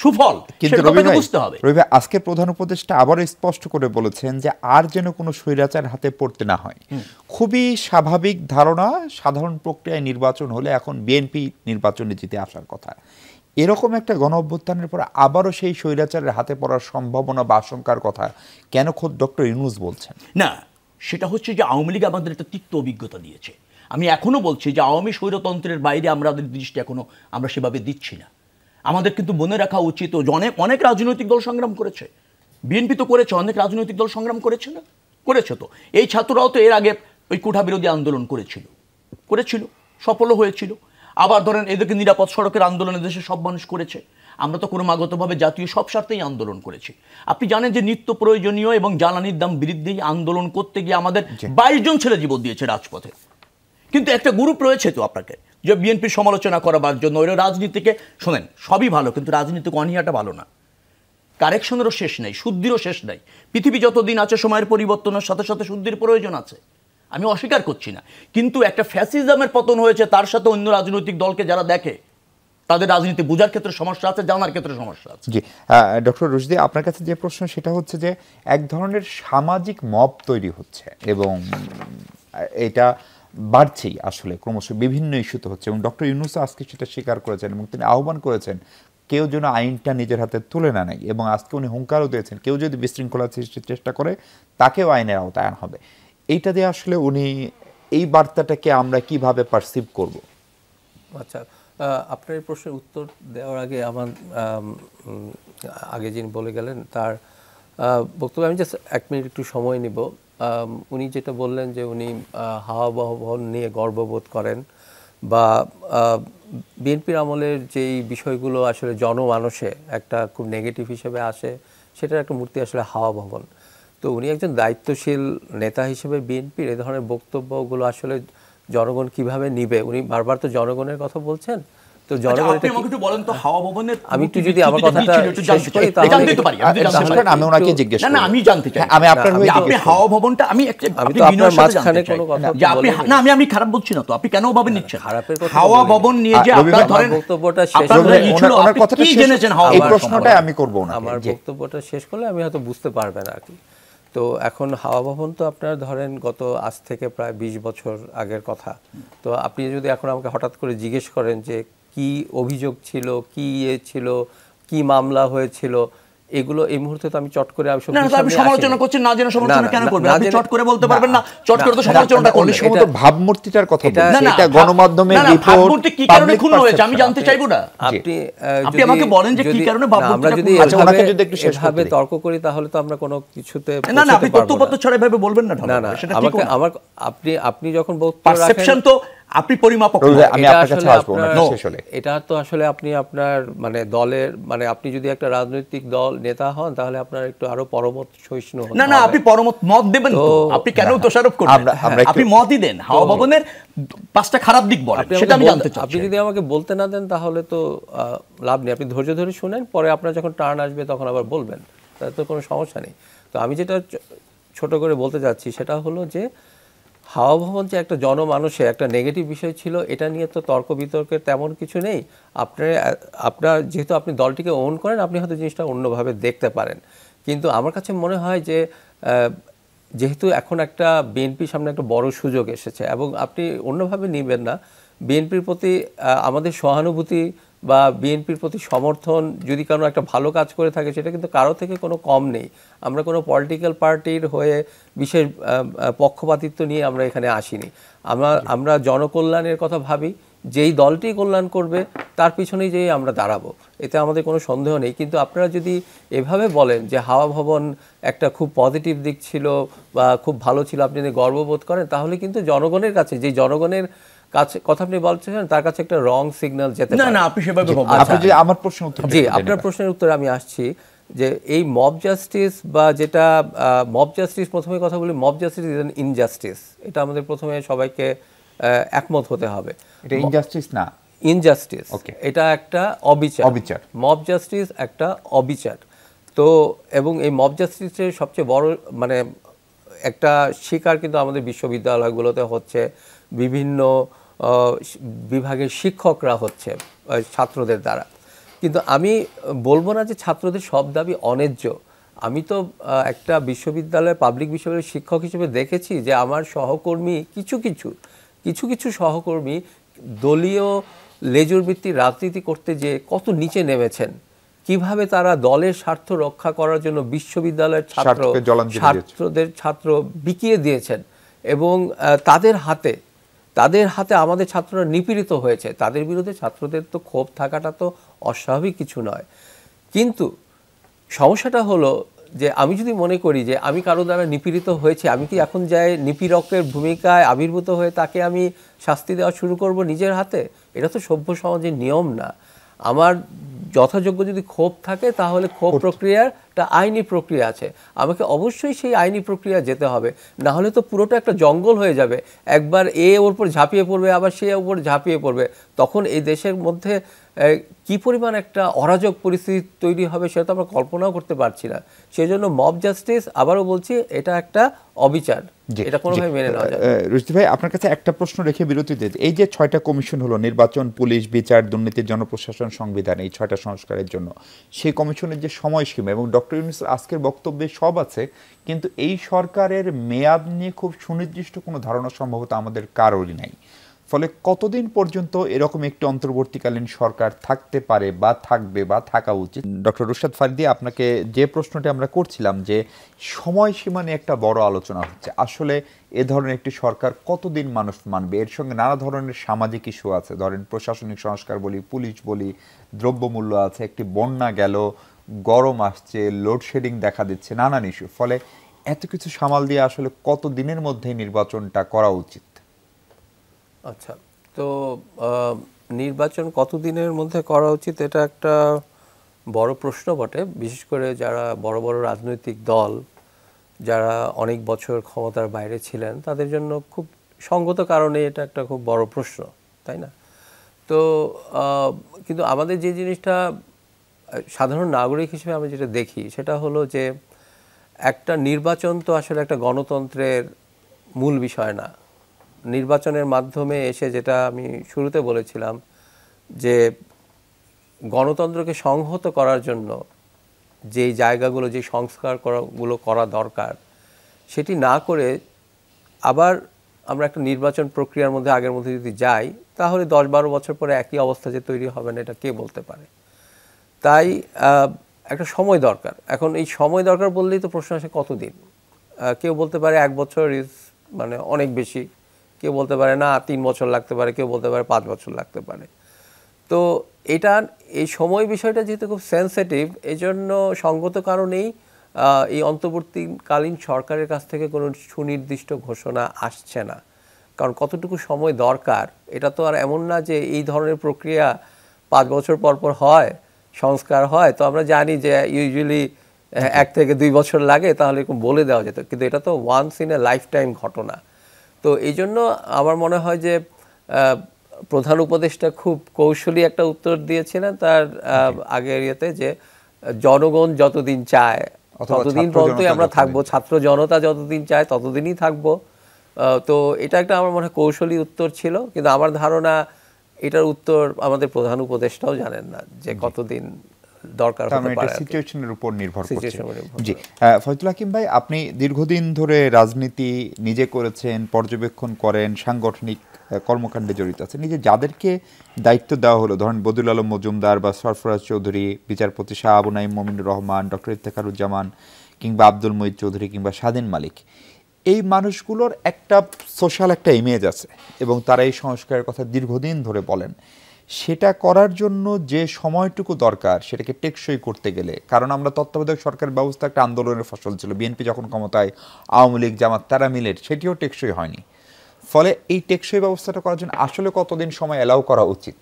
D: সুফল কিন্তু বুঝতে হবে
A: রবি আজকে প্রধান উপদেষ্টা আবার স্পষ্ট করে বলেছেন যে আর যেন কোনো স্বৈরাচার হাতে পড়তে না হয় খুবই স্বাভাবিক ধারণা সাধারণ প্রক্রিয়ায় নির্বাচন হলে এখন বিএনপি নির্বাচনে জিতে আসার কথা এরকম একটা গণ অভ্যুত্থানের পর আবারও সেই স্বৈরাচারের হাতে পড়ার সম্ভাবনা বা আশঙ্কার কথা কেন খোদ ডক্টর ইউনুস বলছেন না সেটা হচ্ছে যে আওয়ামী লীগ আমাদের একটা তিক্ত অভিজ্ঞতা দিয়েছে আমি এখনও
D: বলছি যে আওয়ামী স্বৈরতন্ত্রের বাইরে আমাদের দৃষ্টি এখনও আমরা সেভাবে দিচ্ছি না আমাদের কিন্তু মনে রাখা উচিত অনেক অনেক রাজনৈতিক দল সংগ্রাম করেছে বিএনপি তো করেছে অনেক রাজনৈতিক দল সংগ্রাম করেছে না করেছে তো এই ছাত্ররাও তো এর আগে ওই কোঠা বিরোধী আন্দোলন করেছিল করেছিল সফলও হয়েছিল আবার ধরেন এদেরকে নিরাপদ সড়কের আন্দোলনে দেশে সব মানুষ করেছে আমরা তো ক্রমাগতভাবে জাতীয় সব স্বার্থেই আন্দোলন করেছি আপনি জানেন যে নিত্য প্রয়োজনীয় এবং জ্বালানির দাম বৃদ্ধি আন্দোলন করতে গিয়ে আমাদের বাইশ জন ছেলে জীবন দিয়েছে রাজপথে কিন্তু একটা গ্রুপ রয়েছে তো আপনাকে যে বিএনপির সমালোচনা করাবার জন্য ওই রাজনীতিকে শোনেন সবই ভালো কিন্তু রাজনীতিক অনিয়াটা ভালো না কারেকশনেরও শেষ নাই শুদ্ধিরও শেষ নেই পৃথিবী যতদিন আছে সময়ের পরিবর্তনের সাথে সাথে শুদ্ধির প্রয়োজন আছে আমি অস্বীকার করছি না কিন্তু একটা ফ্যাসিজমের পতন হয়েছে তার সাথে অন্য রাজনৈতিক দলকে যারা দেখে তাদের রাজনীতি বোঝার ক্ষেত্রে সমস্যা আছে জানার ক্ষেত্রে সমস্যা আছে
A: জি ডক্টর রুশদি আপনার কাছে যে প্রশ্ন সেটা হচ্ছে যে এক ধরনের সামাজিক মব তৈরি হচ্ছে এবং এটা বাড়ছেই আসলে ক্রমশ বিভিন্ন ইস্যুতে হচ্ছে এবং ডক্টর ইউনুস আজকে সেটা স্বীকার করেছেন এবং তিনি আহ্বান করেছেন কেউ যেন আইনটা নিজের হাতে তুলে না নেয় এবং আজকে উনি হুঙ্কারও দিয়েছেন কেউ যদি বিশৃঙ্খলা সৃষ্টির চেষ্টা করে তাকেও আইনের আওতায় আনা হবে এইটা দিয়ে আসলে উনি এই বার্তাটাকে আমরা কিভাবে পারসিভ করব
B: আচ্ছা আপনার এই প্রশ্নের উত্তর দেওয়ার আগে আমার আগে যিনি বলে গেলেন তার বক্তব্য আমি জাস্ট এক মিনিট একটু সময় নিব উনি যেটা বললেন যে উনি হাওয়া বহবন নিয়ে গর্ববোধ করেন বা বিএনপির আমলের যেই বিষয়গুলো আসলে জনমানসে একটা খুব নেগেটিভ হিসেবে আসে সেটার একটা মূর্তি আসলে হাওয়া ভবন তো উনি একজন দায়িত্বশীল নেতা হিসেবে বিএনপির এ ধরনের বক্তব্যগুলো আসলে জনগণ কিভাবে নিবে উনি বারবার তো জনগণের কথা বলছেন তো আচ্ছা, জনগণ
D: আমি একটু যদি আমার কথাটা হ্যাঁ, আমি না আপনার হাওয়া ভবনটা আমি মাঝখানে কোনো কথা না আমি আমি খারাপ বলছি না তো আপনি কেন ভাবে নিচ্ছেন খারাপের হাওয়া ভবন নিয়ে যে আপনার বক্তব্যটা শেষ কথাটা কি জেনেছেন
B: হাওয়া এই প্রশ্নটাই আমি করব না আমার বক্তব্যটা শেষ করলে আমি হয়তো বুঝতে পারবেন আর কি তো এখন হাওয়া ভবন তো আপনার ধরেন গত আজ থেকে প্রায় ২০ বছর আগের কথা তো আপনি যদি এখন আমাকে হঠাৎ করে জিজ্ঞেস করেন যে কি অভিযোগ ছিল কি ইয়ে ছিল কি মামলা হয়েছিল এগুলো এই মুহূর্তে তো আমি চট করে আপনি সমালোচনা না জেনে সমালোচনা কেন করবেন আপনি চট করে বলতে পারবেন না চট করে তো সমালোচনাটা
A: ভাবমূর্তিটার কথা বলছেন এটা গণমাধ্যমে রিপোর্ট ভাবমূর্তি কি কারণে খুন হয়েছে আমি জানতে চাইবো না আপনি আপনি আমাকে বলেন যে
B: কি কারণে আচ্ছা যদি একটু শেষ ভাবে তর্ক করি তাহলে তো আমরা কোনো কিছুতে না না আপনি ভাবে বলবেন না না সেটা ঠিক আমার আপনি আপনি যখন বক্তব্য রাখেন পারসেপশন তো আপনি
D: পরিমাপক আমি আপনার কাছে আসবো আসলে
B: এটা তো আসলে আপনি আপনার মানে দলের মানে আপনি যদি একটা রাজনৈতিক দল নেতা হন তাহলে আপনার একটু আরো পরমত সহিষ্ণু না না আপনি পরমত
D: মত দেবেন তো আপনি কেন দোষারোপ করবেন আপনি মতই দেন হাওয়া ভবনের পাঁচটা খারাপ দিক বলেন সেটা আমি জানতে চাই আপনি
B: যদি আমাকে বলতে না দেন তাহলে তো লাভ নেই আপনি ধৈর্য ধরে শুনেন পরে আপনার যখন টার্ন আসবে তখন আবার বলবেন তাতে তো কোনো সমস্যা নেই তো আমি যেটা ছোট করে বলতে যাচ্ছি সেটা হলো যে হাওয়া যে একটা জনমানুষে একটা নেগেটিভ বিষয় ছিল এটা নিয়ে তো তর্ক বিতর্কের তেমন কিছু নেই আপনার আপনার যেহেতু আপনি দলটিকে ওন করেন আপনি হয়তো জিনিসটা অন্যভাবে দেখতে পারেন কিন্তু আমার কাছে মনে হয় যে যেহেতু এখন একটা বিএনপির সামনে একটা বড় সুযোগ এসেছে এবং আপনি অন্যভাবে নেবেন না বিএনপির প্রতি আমাদের সহানুভূতি বা বিএনপির প্রতি সমর্থন যদি কারণ একটা ভালো কাজ করে থাকে সেটা কিন্তু কারো থেকে কোনো কম নেই আমরা কোনো পলিটিক্যাল পার্টির হয়ে বিশেষ পক্ষপাতিত্ব নিয়ে আমরা এখানে আসিনি আমরা আমরা জনকল্যাণের কথা ভাবি যেই দলটি কল্যাণ করবে তার পিছনেই যেই আমরা দাঁড়াবো এতে আমাদের কোনো সন্দেহ নেই কিন্তু আপনারা যদি এভাবে বলেন যে হাওয়া ভবন একটা খুব পজিটিভ দিক ছিল বা খুব ভালো ছিল আপনি যদি গর্ববোধ করেন তাহলে কিন্তু জনগণের কাছে যে জনগণের কাছে কথা আপনি বলছেন তার কাছে একটা রং সিগন্যাল যেতে না না আপনি সেভাবে আচ্ছা। আপনি যদি
A: আমার প্রশ্ন উত্তর জি আপনার
B: প্রশ্নের উত্তরে আমি আসছি যে এই মব জাস্টিস বা যেটা মব জাস্টিস প্রথমে কথা বলি mob justice is an injustice এটা আমাদের প্রথমে সবাইকে একমত হতে হবে এটা ইনজাস্টিস না ইনজাস্টিস এটা একটা অবিচার অবিচার মব জাস্টিস একটা অবিচার তো এবং এই মব জাস্টিসের সবচেয়ে বড় মানে একটা শিকার কিন্তু আমাদের বিশ্ববিদ্যালয়গুলোতে হচ্ছে বিভিন্ন বিভাগের শিক্ষকরা হচ্ছে ছাত্রদের দ্বারা কিন্তু আমি বলবো না যে ছাত্রদের সব দাবি অন্যায্য আমি তো একটা বিশ্ববিদ্যালয়ে পাবলিক বিশ্ববিদ্যালয়ের শিক্ষক হিসেবে দেখেছি যে আমার সহকর্মী কিছু কিছু কিছু কিছু সহকর্মী দলীয় লেজুরবৃত্তি রাজনীতি করতে যে কত নিচে নেমেছেন কিভাবে তারা দলের স্বার্থ রক্ষা করার জন্য বিশ্ববিদ্যালয়ের ছাত্র ছাত্রদের ছাত্র বিকিয়ে দিয়েছেন এবং তাদের হাতে তাদের হাতে আমাদের ছাত্ররা নিপীড়িত হয়েছে তাদের বিরুদ্ধে ছাত্রদের তো ক্ষোভ থাকাটা তো অস্বাভাবিক কিছু নয় কিন্তু সমস্যাটা হলো যে আমি যদি মনে করি যে আমি কারো দ্বারা নিপীড়িত হয়েছে আমি কি এখন যাই নিপীড়কের ভূমিকায় আবির্ভূত হয়ে তাকে আমি শাস্তি দেওয়া শুরু করব নিজের হাতে এটা তো সভ্য সমাজের নিয়ম না আমার যথাযোগ্য যদি ক্ষোভ থাকে তাহলে ক্ষোভ প্রক্রিয়াটা আইনি প্রক্রিয়া আছে আমাকে অবশ্যই সেই আইনি প্রক্রিয়া যেতে হবে না হলে তো পুরোটা একটা জঙ্গল হয়ে যাবে একবার এ ওর উপর ঝাঁপিয়ে পড়বে আবার সে ওপর ঝাঁপিয়ে পড়বে তখন এই দেশের মধ্যে কি পরিমাণ একটা অরাজক পরিস্থিতি তৈরি হবে সেটা তো আমরা কল্পনাও করতে পারছি না সেই জন্য মব জাস্টিস আবারও বলছি এটা একটা অবিচার এটা কোনোভাবে মেনে নেওয়া
A: যায় রুশদি ভাই আপনার কাছে একটা প্রশ্ন রেখে বিরতিতে এই যে ছয়টা কমিশন হলো নির্বাচন পুলিশ বিচার দুর্নীতি জনপ্রশাসন সংবিধান এই ছয়টা সংস্কারের জন্য সেই কমিশনের যে সময়সীমা এবং ডক্টর ইউনুসের আজকের বক্তব্যে সব আছে কিন্তু এই সরকারের মেয়াদ নিয়ে খুব সুনির্দিষ্ট কোনো ধারণা সম্ভবত আমাদের কারোরই নাই ফলে কতদিন পর্যন্ত এরকম একটি অন্তর্বর্তীকালীন সরকার থাকতে পারে বা থাকবে বা থাকা উচিত ডক্টর রুশাদ ফারিদি আপনাকে যে প্রশ্নটি আমরা করছিলাম যে সময়সীমা নিয়ে একটা বড় আলোচনা হচ্ছে আসলে এ ধরনের একটি সরকার কতদিন মানুষ মানবে এর সঙ্গে নানা ধরনের সামাজিক ইস্যু আছে ধরেন প্রশাসনিক সংস্কার বলি পুলিশ বলি দ্রব্যমূল্য আছে একটি বন্যা গেল গরম আসছে লোডশেডিং দেখা দিচ্ছে নানান ইস্যু ফলে এত কিছু সামাল দিয়ে আসলে কত দিনের মধ্যে নির্বাচনটা করা উচিত আচ্ছা তো
B: নির্বাচন কতদিনের মধ্যে করা উচিত এটা একটা বড় প্রশ্ন বটে বিশেষ করে যারা বড় বড় রাজনৈতিক দল যারা অনেক বছর ক্ষমতার বাইরে ছিলেন তাদের জন্য খুব সঙ্গত কারণে এটা একটা খুব বড় প্রশ্ন তাই না তো কিন্তু আমাদের যে জিনিসটা সাধারণ নাগরিক হিসেবে আমি যেটা দেখি সেটা হলো যে একটা নির্বাচন তো আসলে একটা গণতন্ত্রের মূল বিষয় না নির্বাচনের মাধ্যমে এসে যেটা আমি শুরুতে বলেছিলাম যে গণতন্ত্রকে সংহত করার জন্য যে জায়গাগুলো যে সংস্কার করাগুলো করা দরকার সেটি না করে আবার আমরা একটা নির্বাচন প্রক্রিয়ার মধ্যে আগের মধ্যে যদি যাই তাহলে দশ বারো বছর পরে একই অবস্থা যে তৈরি হবে না এটা কে বলতে পারে তাই একটা সময় দরকার এখন এই সময় দরকার বললেই তো প্রশ্ন আসে কতদিন কেউ বলতে পারে এক বছর ইজ মানে অনেক বেশি কেউ বলতে পারে না তিন বছর লাগতে পারে কেউ বলতে পারে পাঁচ বছর লাগতে পারে তো এটা এই সময় বিষয়টা যেহেতু খুব সেন্সিটিভ এজন্য সঙ্গত কারণেই এই অন্তর্বর্তীকালীন সরকারের কাছ থেকে কোনো সুনির্দিষ্ট ঘোষণা আসছে না কারণ কতটুকু সময় দরকার এটা তো আর এমন না যে এই ধরনের প্রক্রিয়া পাঁচ বছর পর পর হয় সংস্কার হয় তো আমরা জানি যে ইউজুয়ালি এক থেকে দুই বছর লাগে তাহলে এরকম বলে দেওয়া যেত কিন্তু এটা তো once in a lifetime ঘটনা তো এই জন্য আমার মনে হয় যে প্রধান উপদেষ্টা খুব কৌশলী একটা উত্তর দিয়েছিলেন তার আগের ইয়েতে যে জনগণ যতদিন চায় ততদিন পর্যন্তই আমরা থাকবো ছাত্র জনতা যতদিন চায় ততদিনই থাকবো তো এটা একটা আমার মনে হয় কৌশলী উত্তর ছিল কিন্তু আমার ধারণা এটার উত্তর আমাদের প্রধান উপদেষ্টাও জানেন না যে কতদিন দরকার হতে মানে পারে সিচুয়েশনের
A: উপর নির্ভর করছে জি ফজল হাকিম ভাই আপনি দীর্ঘদিন ধরে রাজনীতি নিজে করেছেন পর্যবেক্ষণ করেন সাংগঠনিক কর্মকাণ্ডে জড়িত আছে নিজে যাদেরকে দায়িত্ব দেওয়া হলো ধরেন বদুল আলম মজুমদার বা সরফরাজ চৌধুরী বিচারপতি শাহ আবু নাইম মমিনুর রহমান ডক্টর ইফতেখারুজ্জামান কিংবা আব্দুল মহিদ চৌধুরী কিংবা স্বাধীন মালিক এই মানুষগুলোর একটা সোশ্যাল একটা ইমেজ আছে এবং তারা এই সংস্কারের কথা দীর্ঘদিন ধরে বলেন সেটা করার জন্য যে সময়টুকু দরকার সেটাকে টেকসই করতে গেলে কারণ আমরা তত্ত্বাবধায়ক সরকার ব্যবস্থা একটা আন্দোলনের ফসল ছিল বিএনপি যখন ক্ষমতায় আওয়ামী লীগ জামাত তারা মিলেট সেটিও টেকসই হয়নি ফলে এই টেকসই ব্যবস্থাটা করার জন্য আসলে কতদিন সময় অ্যালাউ করা উচিত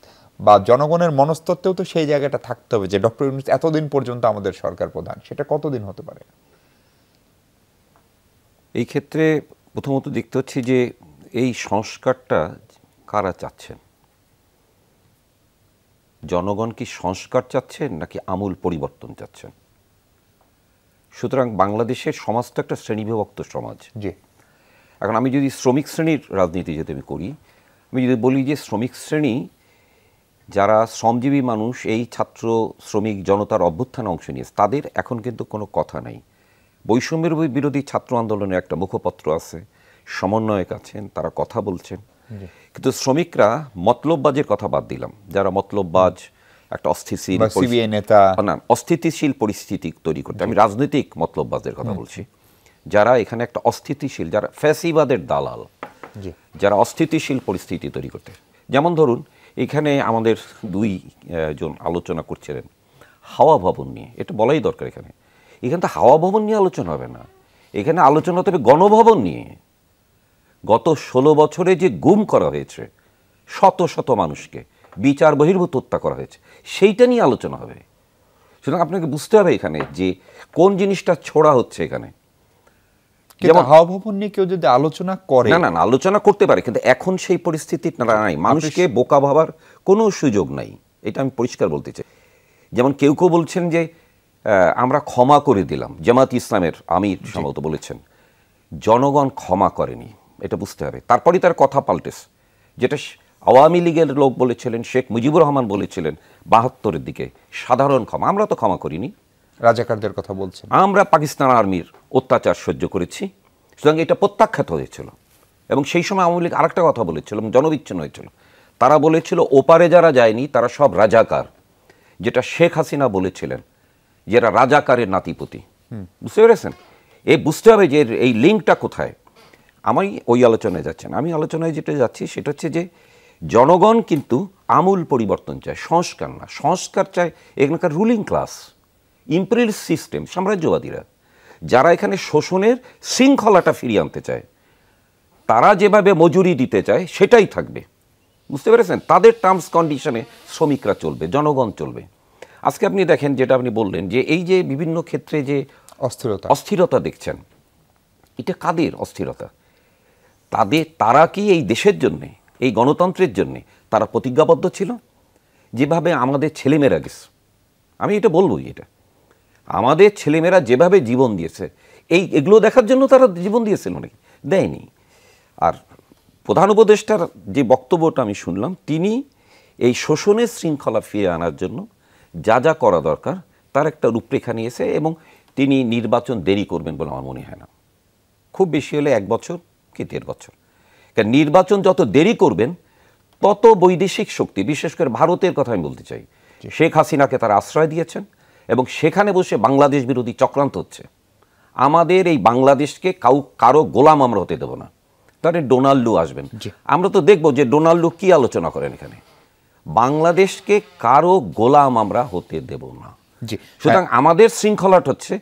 A: বা জনগণের মনস্তত্ত্বেও তো সেই জায়গাটা থাকতে হবে যে ডক্টর ইউনুস এতদিন পর্যন্ত আমাদের সরকার প্রধান সেটা কতদিন হতে পারে
C: এই ক্ষেত্রে প্রথমত দেখতে হচ্ছে যে এই সংস্কারটা কারা চাচ্ছেন জনগণ কি সংস্কার চাচ্ছেন নাকি আমূল পরিবর্তন চাচ্ছেন সুতরাং বাংলাদেশের সমাজটা একটা শ্রেণীবিভক্ত সমাজ জি এখন আমি যদি শ্রমিক শ্রেণীর রাজনীতি যদি আমি করি আমি যদি বলি যে শ্রমিক শ্রেণী যারা শ্রমজীবী মানুষ এই ছাত্র শ্রমিক জনতার অভ্যুত্থানে অংশ নিয়েছে তাদের এখন কিন্তু কোনো কথা নাই বৈষম্যের বিরোধী ছাত্র আন্দোলনের একটা মুখপত্র আছে সমন্বয়ক আছেন তারা কথা বলছেন কিন্তু শ্রমিকরা মতলববাজের কথা বাদ দিলাম যারা মতলববাজ একটা অস্থিতিশীল নেতা না অস্থিতিশীল পরিস্থিতি তৈরি করতে আমি রাজনৈতিক মতলববাজদের কথা বলছি যারা এখানে একটা অস্থিতিশীল যারা ফ্যাসিবাদের দালাল যারা অস্থিতিশীল পরিস্থিতি তৈরি করতে যেমন ধরুন এখানে আমাদের দুই জন আলোচনা করছিলেন হাওয়া ভবন নিয়ে এটা বলাই দরকার এখানে এখানে তো হাওয়া ভবন নিয়ে আলোচনা হবে না এখানে আলোচনা তবে গণভবন নিয়ে গত ১৬ বছরে যে গুম করা হয়েছে শত শত মানুষকে বিচার বহির্ভূত হত্যা করা হয়েছে সেইটা নিয়ে আলোচনা হবে সুতরাং আপনাকে বুঝতে হবে এখানে যে কোন জিনিসটা ছোড়া হচ্ছে এখানে যেমন
A: হাওয়া নিয়ে কেউ যদি আলোচনা
C: করে না না আলোচনা করতে পারে কিন্তু এখন সেই পরিস্থিতি নাই মানুষকে বোকা ভাবার কোনো সুযোগ নাই এটা আমি পরিষ্কার বলতে চাই যেমন কেউ কেউ বলছেন যে আমরা ক্ষমা করে দিলাম জামাত ইসলামের আমির সম্ভবত বলেছেন জনগণ ক্ষমা করেনি এটা বুঝতে হবে তারপরই তার কথা পাল্টেছে যেটা আওয়ামী লীগের লোক বলেছিলেন শেখ মুজিবুর রহমান বলেছিলেন বাহাত্তরের দিকে সাধারণ ক্ষমা আমরা তো ক্ষমা করিনি রাজাকারদের কথা বলছে আমরা পাকিস্তান আর্মির অত্যাচার সহ্য করেছি সুতরাং এটা প্রত্যাখ্যাত হয়েছিল এবং সেই সময় আওয়ামী লীগ আরেকটা কথা বলেছিল জনবিচ্ছিন্ন হয়েছিল তারা বলেছিল ওপারে যারা যায়নি তারা সব রাজাকার যেটা শেখ হাসিনা বলেছিলেন যেটা রাজাকারের নাতিপতি বুঝতে পেরেছেন এই বুঝতে হবে যে এই লিঙ্কটা কোথায় আমি ওই আলোচনায় যাচ্ছি না আমি আলোচনায় যেটা যাচ্ছি সেটা হচ্ছে যে জনগণ কিন্তু আমূল পরিবর্তন চায় সংস্কার না সংস্কার চায় এখানকার রুলিং ক্লাস ইম্পেরিয়াল সিস্টেম সাম্রাজ্যবাদীরা যারা এখানে শোষণের শৃঙ্খলাটা ফিরিয়ে আনতে চায় তারা যেভাবে মজুরি দিতে চায় সেটাই থাকবে বুঝতে পেরেছেন তাদের টার্মস কন্ডিশনে শ্রমিকরা চলবে জনগণ চলবে আজকে আপনি দেখেন যেটা আপনি বললেন যে এই যে বিভিন্ন ক্ষেত্রে যে অস্থিরতা অস্থিরতা দেখছেন এটা কাদের অস্থিরতা তাদের তারা কি এই দেশের জন্যে এই গণতন্ত্রের জন্যে তারা প্রতিজ্ঞাবদ্ধ ছিল যেভাবে আমাদের ছেলেমেয়েরা গেছে আমি এটা বলবো এটা আমাদের ছেলেমেয়েরা যেভাবে জীবন দিয়েছে এই এগুলো দেখার জন্য তারা জীবন দিয়েছিল নাকি দেয়নি আর প্রধান উপদেষ্টার যে বক্তব্যটা আমি শুনলাম তিনি এই শোষণের শৃঙ্খলা ফিরে আনার জন্য যা যা করা দরকার তার একটা রূপরেখা নিয়েছে এবং তিনি নির্বাচন দেরি করবেন বলে আমার মনে হয় না খুব বেশি হলে এক বছর কি দেড় বছর কারণ নির্বাচন যত দেরি করবেন তত বৈদেশিক শক্তি বিশেষ করে ভারতের কথা আমি বলতে চাই শেখ হাসিনাকে তারা আশ্রয় দিয়েছেন এবং সেখানে বসে বাংলাদেশ বিরোধী চক্রান্ত হচ্ছে আমাদের এই বাংলাদেশকে কাউ কারো গোলাম আমরা হতে দেবো না তাহলে ডোনাল্ডু আসবেন আমরা তো দেখব যে ডোনাল্ডু কি আলোচনা করেন এখানে বাংলাদেশকে কারো গোলাম আমরা হতে দেব না সুতরাং আমাদের শৃঙ্খলাট হচ্ছে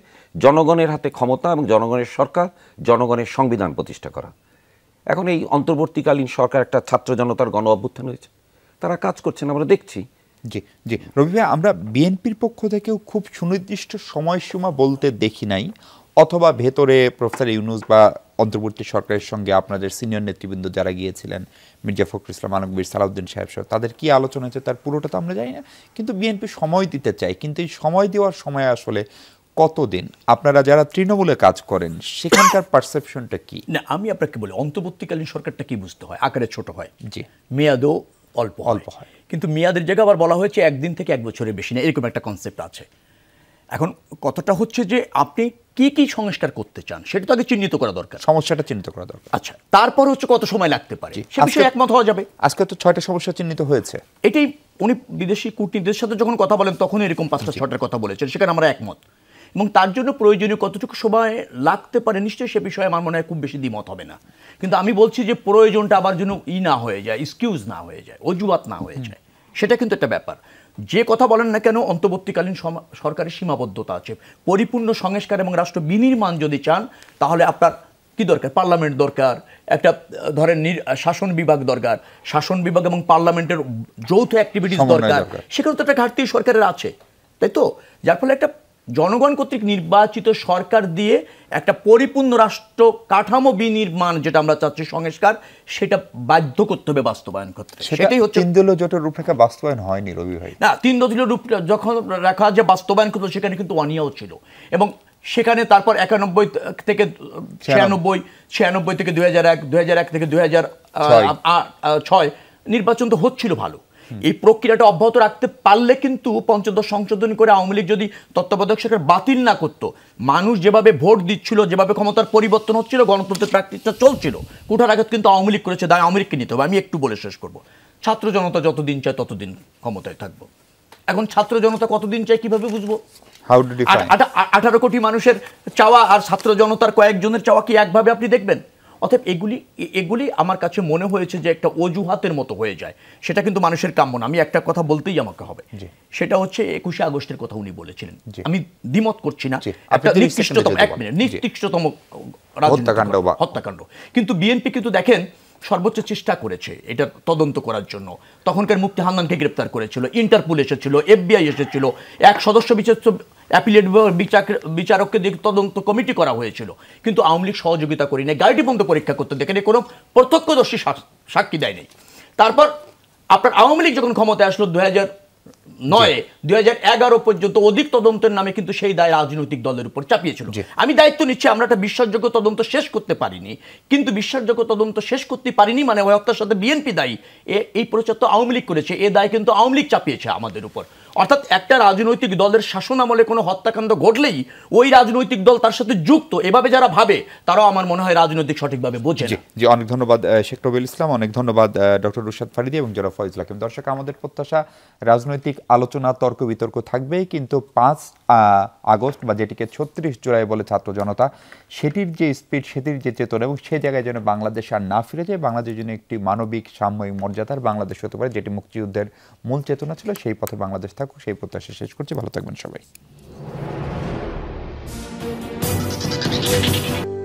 C: জনগণের হাতে ক্ষমতা এবং জনগণের সরকার জনগণের সংবিধান প্রতিষ্ঠা করা এখন এই অন্তর্বর্তীকালীন সরকার একটা ছাত্র জনতার গণ অভ্যুত্থান হয়েছে
A: তারা কাজ করছেন আমরা দেখছি জি জি রবি ভাই আমরা বিএনপির পক্ষ থেকেও খুব সুনির্দিষ্ট সময়সীমা বলতে দেখি নাই অথবা ভেতরে প্রফেসর ইউনুস বা অন্তর্বর্তী সরকারের সঙ্গে আপনাদের সিনিয়র নেতৃবৃন্দ যারা গিয়েছিলেন মির্জা ফখরুল ইসলাম আলমগীর সালাউদ্দিন সাহেব সহ তাদের কী আলোচনা হয়েছে তার পুরোটা তো আমরা জানি না কিন্তু বিএনপি সময় দিতে চাই কিন্তু এই সময় দেওয়ার সময় আসলে কতদিন আপনারা যারা তৃণমূলে কাজ করেন সেখানকার পারসেপশনটা কি না আমি আপনাকে বলি অন্তর্বর্তীকালীন সরকারটা কি বুঝতে হয় আকারে ছোট হয় জি মেয়াদও
D: অল্প অল্প হয় কিন্তু মেয়াদের জায়গায় আবার বলা হয়েছে একদিন থেকে এক বছরের বেশি না এরকম একটা কনসেপ্ট আছে এখন কথাটা হচ্ছে যে আপনি কি কি সংস্কার করতে চান সেটা তো আগে চিহ্নিত করা দরকার সমস্যাটা চিহ্নিত করা দরকার আচ্ছা তারপর হচ্ছে কত সময় লাগতে পারে একমত হওয়া যাবে
A: আজকে তো ছয়টা সমস্যা
D: চিহ্নিত হয়েছে এটাই উনি বিদেশি কূটনীতিদের সাথে যখন কথা বলেন তখন এরকম পাঁচটা ছটার কথা বলেছেন সেখানে আমরা একমত এবং তার জন্য প্রয়োজনীয় কতটুকু সময় লাগতে পারে নিশ্চয়ই সে বিষয়ে আমার মনে হয় খুব বেশি দ্বিমত হবে না কিন্তু আমি বলছি যে প্রয়োজনটা আবার জন্য ই না হয়ে যায় এক্সকিউজ না হয়ে যায় অজুহাত না হয়ে যায় সেটা কিন্তু একটা ব্যাপার যে কথা বলেন না কেন অন্তর্বর্তীকালীন সরকারের সীমাবদ্ধতা আছে পরিপূর্ণ সংস্কার এবং রাষ্ট্র বিনির্মাণ যদি চান তাহলে আপনার কি দরকার পার্লামেন্ট দরকার একটা ধরেন শাসন বিভাগ দরকার শাসন বিভাগ এবং পার্লামেন্টের যৌথ অ্যাক্টিভিটিস দরকার সেখানে তো একটা ঘাটতি সরকারের আছে তাই তো যার ফলে একটা জনগণ কর্তৃক নির্বাচিত সরকার দিয়ে একটা পরিপূর্ণ রাষ্ট্র কাঠামো বিনির্মাণ যেটা আমরা চাচ্ছি সংস্কার সেটা বাধ্য করতে হবে বাস্তবায়ন করতে
A: সেটাই হচ্ছে তিন দলীয় জোটের রূপরেখা বাস্তবায়ন হয়নি রবি ভাই
D: না তিন দলীয় রূপ যখন রাখা যে বাস্তবায়ন করতো সেখানে কিন্তু অনিয়াও ছিল এবং সেখানে তারপর একানব্বই থেকে ছিয়ানব্বই ছিয়ানব্বই থেকে দুই হাজার এক দুই হাজার এক থেকে দুই হাজার ছয় নির্বাচন তো হচ্ছিল ভালো এই প্রক্রিয়াটা অব্যাহত রাখতে পারলে কিন্তু পঞ্চদশ সংশোধন করে আওয়ামী লীগ যদি তত্ত্বাবধায়ক সরকার বাতিল না করত মানুষ যেভাবে ভোট দিচ্ছিল যেভাবে ক্ষমতার পরিবর্তন হচ্ছিল গণতন্ত্রের প্র্যাকটিসটা চলছিল কুঠার আঘাত কিন্তু আওয়ামী লীগ করেছে দায় আওয়ামী লীগকে নিতে হবে আমি একটু বলে শেষ করব ছাত্র জনতা যতদিন চায় ততদিন ক্ষমতায় থাকবো এখন ছাত্র জনতা কতদিন চায় কিভাবে বুঝবো আঠারো কোটি মানুষের চাওয়া আর ছাত্র জনতার কয়েকজনের চাওয়া কি একভাবে আপনি দেখবেন অতএব এগুলি এগুলি আমার কাছে মনে হয়েছে যে একটা অজুহাতের মতো হয়ে যায় সেটা কিন্তু মানুষের কাম্য না আমি একটা কথা বলতেই আমাকে হবে সেটা হচ্ছে একুশে আগস্টের কথা উনি বলেছিলেন আমি দ্বিমত করছি না নিকৃষ্টতম হত্যাকাণ্ড হত্যাকাণ্ড কিন্তু বিএনপি কিন্তু দেখেন সর্বোচ্চ চেষ্টা করেছে এটা তদন্ত করার জন্য তখনকার মুক্তি হান্নানকে গ্রেপ্তার করেছিল ইন্টারপুল এসেছিল এফবিআই এসেছিল এক সদস্য বিচার অ্যাপিলেট বিচারককে দিয়ে তদন্ত কমিটি করা হয়েছিল কিন্তু আওয়ামী লীগ সহযোগিতা করি নাই গাড়িটি বন্ধ পরীক্ষা করতে দেখেনি কোনো প্রত্যক্ষদর্শী সাক্ষী দেয়নি তারপর আপনার আওয়ামী লীগ যখন ক্ষমতায় আসলো দু হাজার নয় দুই পর্যন্ত অধিক তদন্তের নামে কিন্তু সেই দায় রাজনৈতিক দলের উপর চাপিয়েছিল আমি দায়িত্ব নিচ্ছি আমরা একটা বিশ্বাসযোগ্য তদন্ত শেষ করতে পারিনি কিন্তু বিশ্বাসযোগ্য তদন্ত শেষ করতে পারিনি মানে ওই হত্যার সাথে বিএনপি দায়ী এই প্রচার তো আওয়ামী লীগ করেছে এ দায় কিন্তু আওয়ামী লীগ চাপিয়েছে আমাদের উপর অর্থাৎ একটা রাজনৈতিক দলের শাসন আমলে কোনো হত্যাকাণ্ড ঘটলেই ওই রাজনৈতিক দল তার সাথে যুক্ত এভাবে যারা ভাবে তারাও আমার মনে হয়
A: রাজনৈতিক সঠিকভাবে বোঝে জি অনেক ধন্যবাদ শেখ রবিল ইসলাম অনেক ধন্যবাদ ডক্টর রুশাদ ফারিদি এবং যারা ফয়জুল হাকিম দর্শক আমাদের প্রত্যাশা রাজনৈতিক আলোচনা তর্ক বিতর্ক থাকবে কিন্তু পাঁচ আগস্ট বা যেটিকে ছত্রিশ জুলাই বলে ছাত্র জনতা সেটির যে স্পিড সেটির যে চেতনা এবং সে জায়গায় যেন বাংলাদেশ আর না ফিরে যায় বাংলাদেশের জন্য একটি মানবিক সাময়িক মর্যাদার বাংলাদেশ হতে পারে যেটি মুক্তিযুদ্ধের মূল চেতনা ছিল সেই পথে বাংলাদেশ থাকুক সেই প্রত্যাশা শেষ করছি ভালো থাকবেন সবাই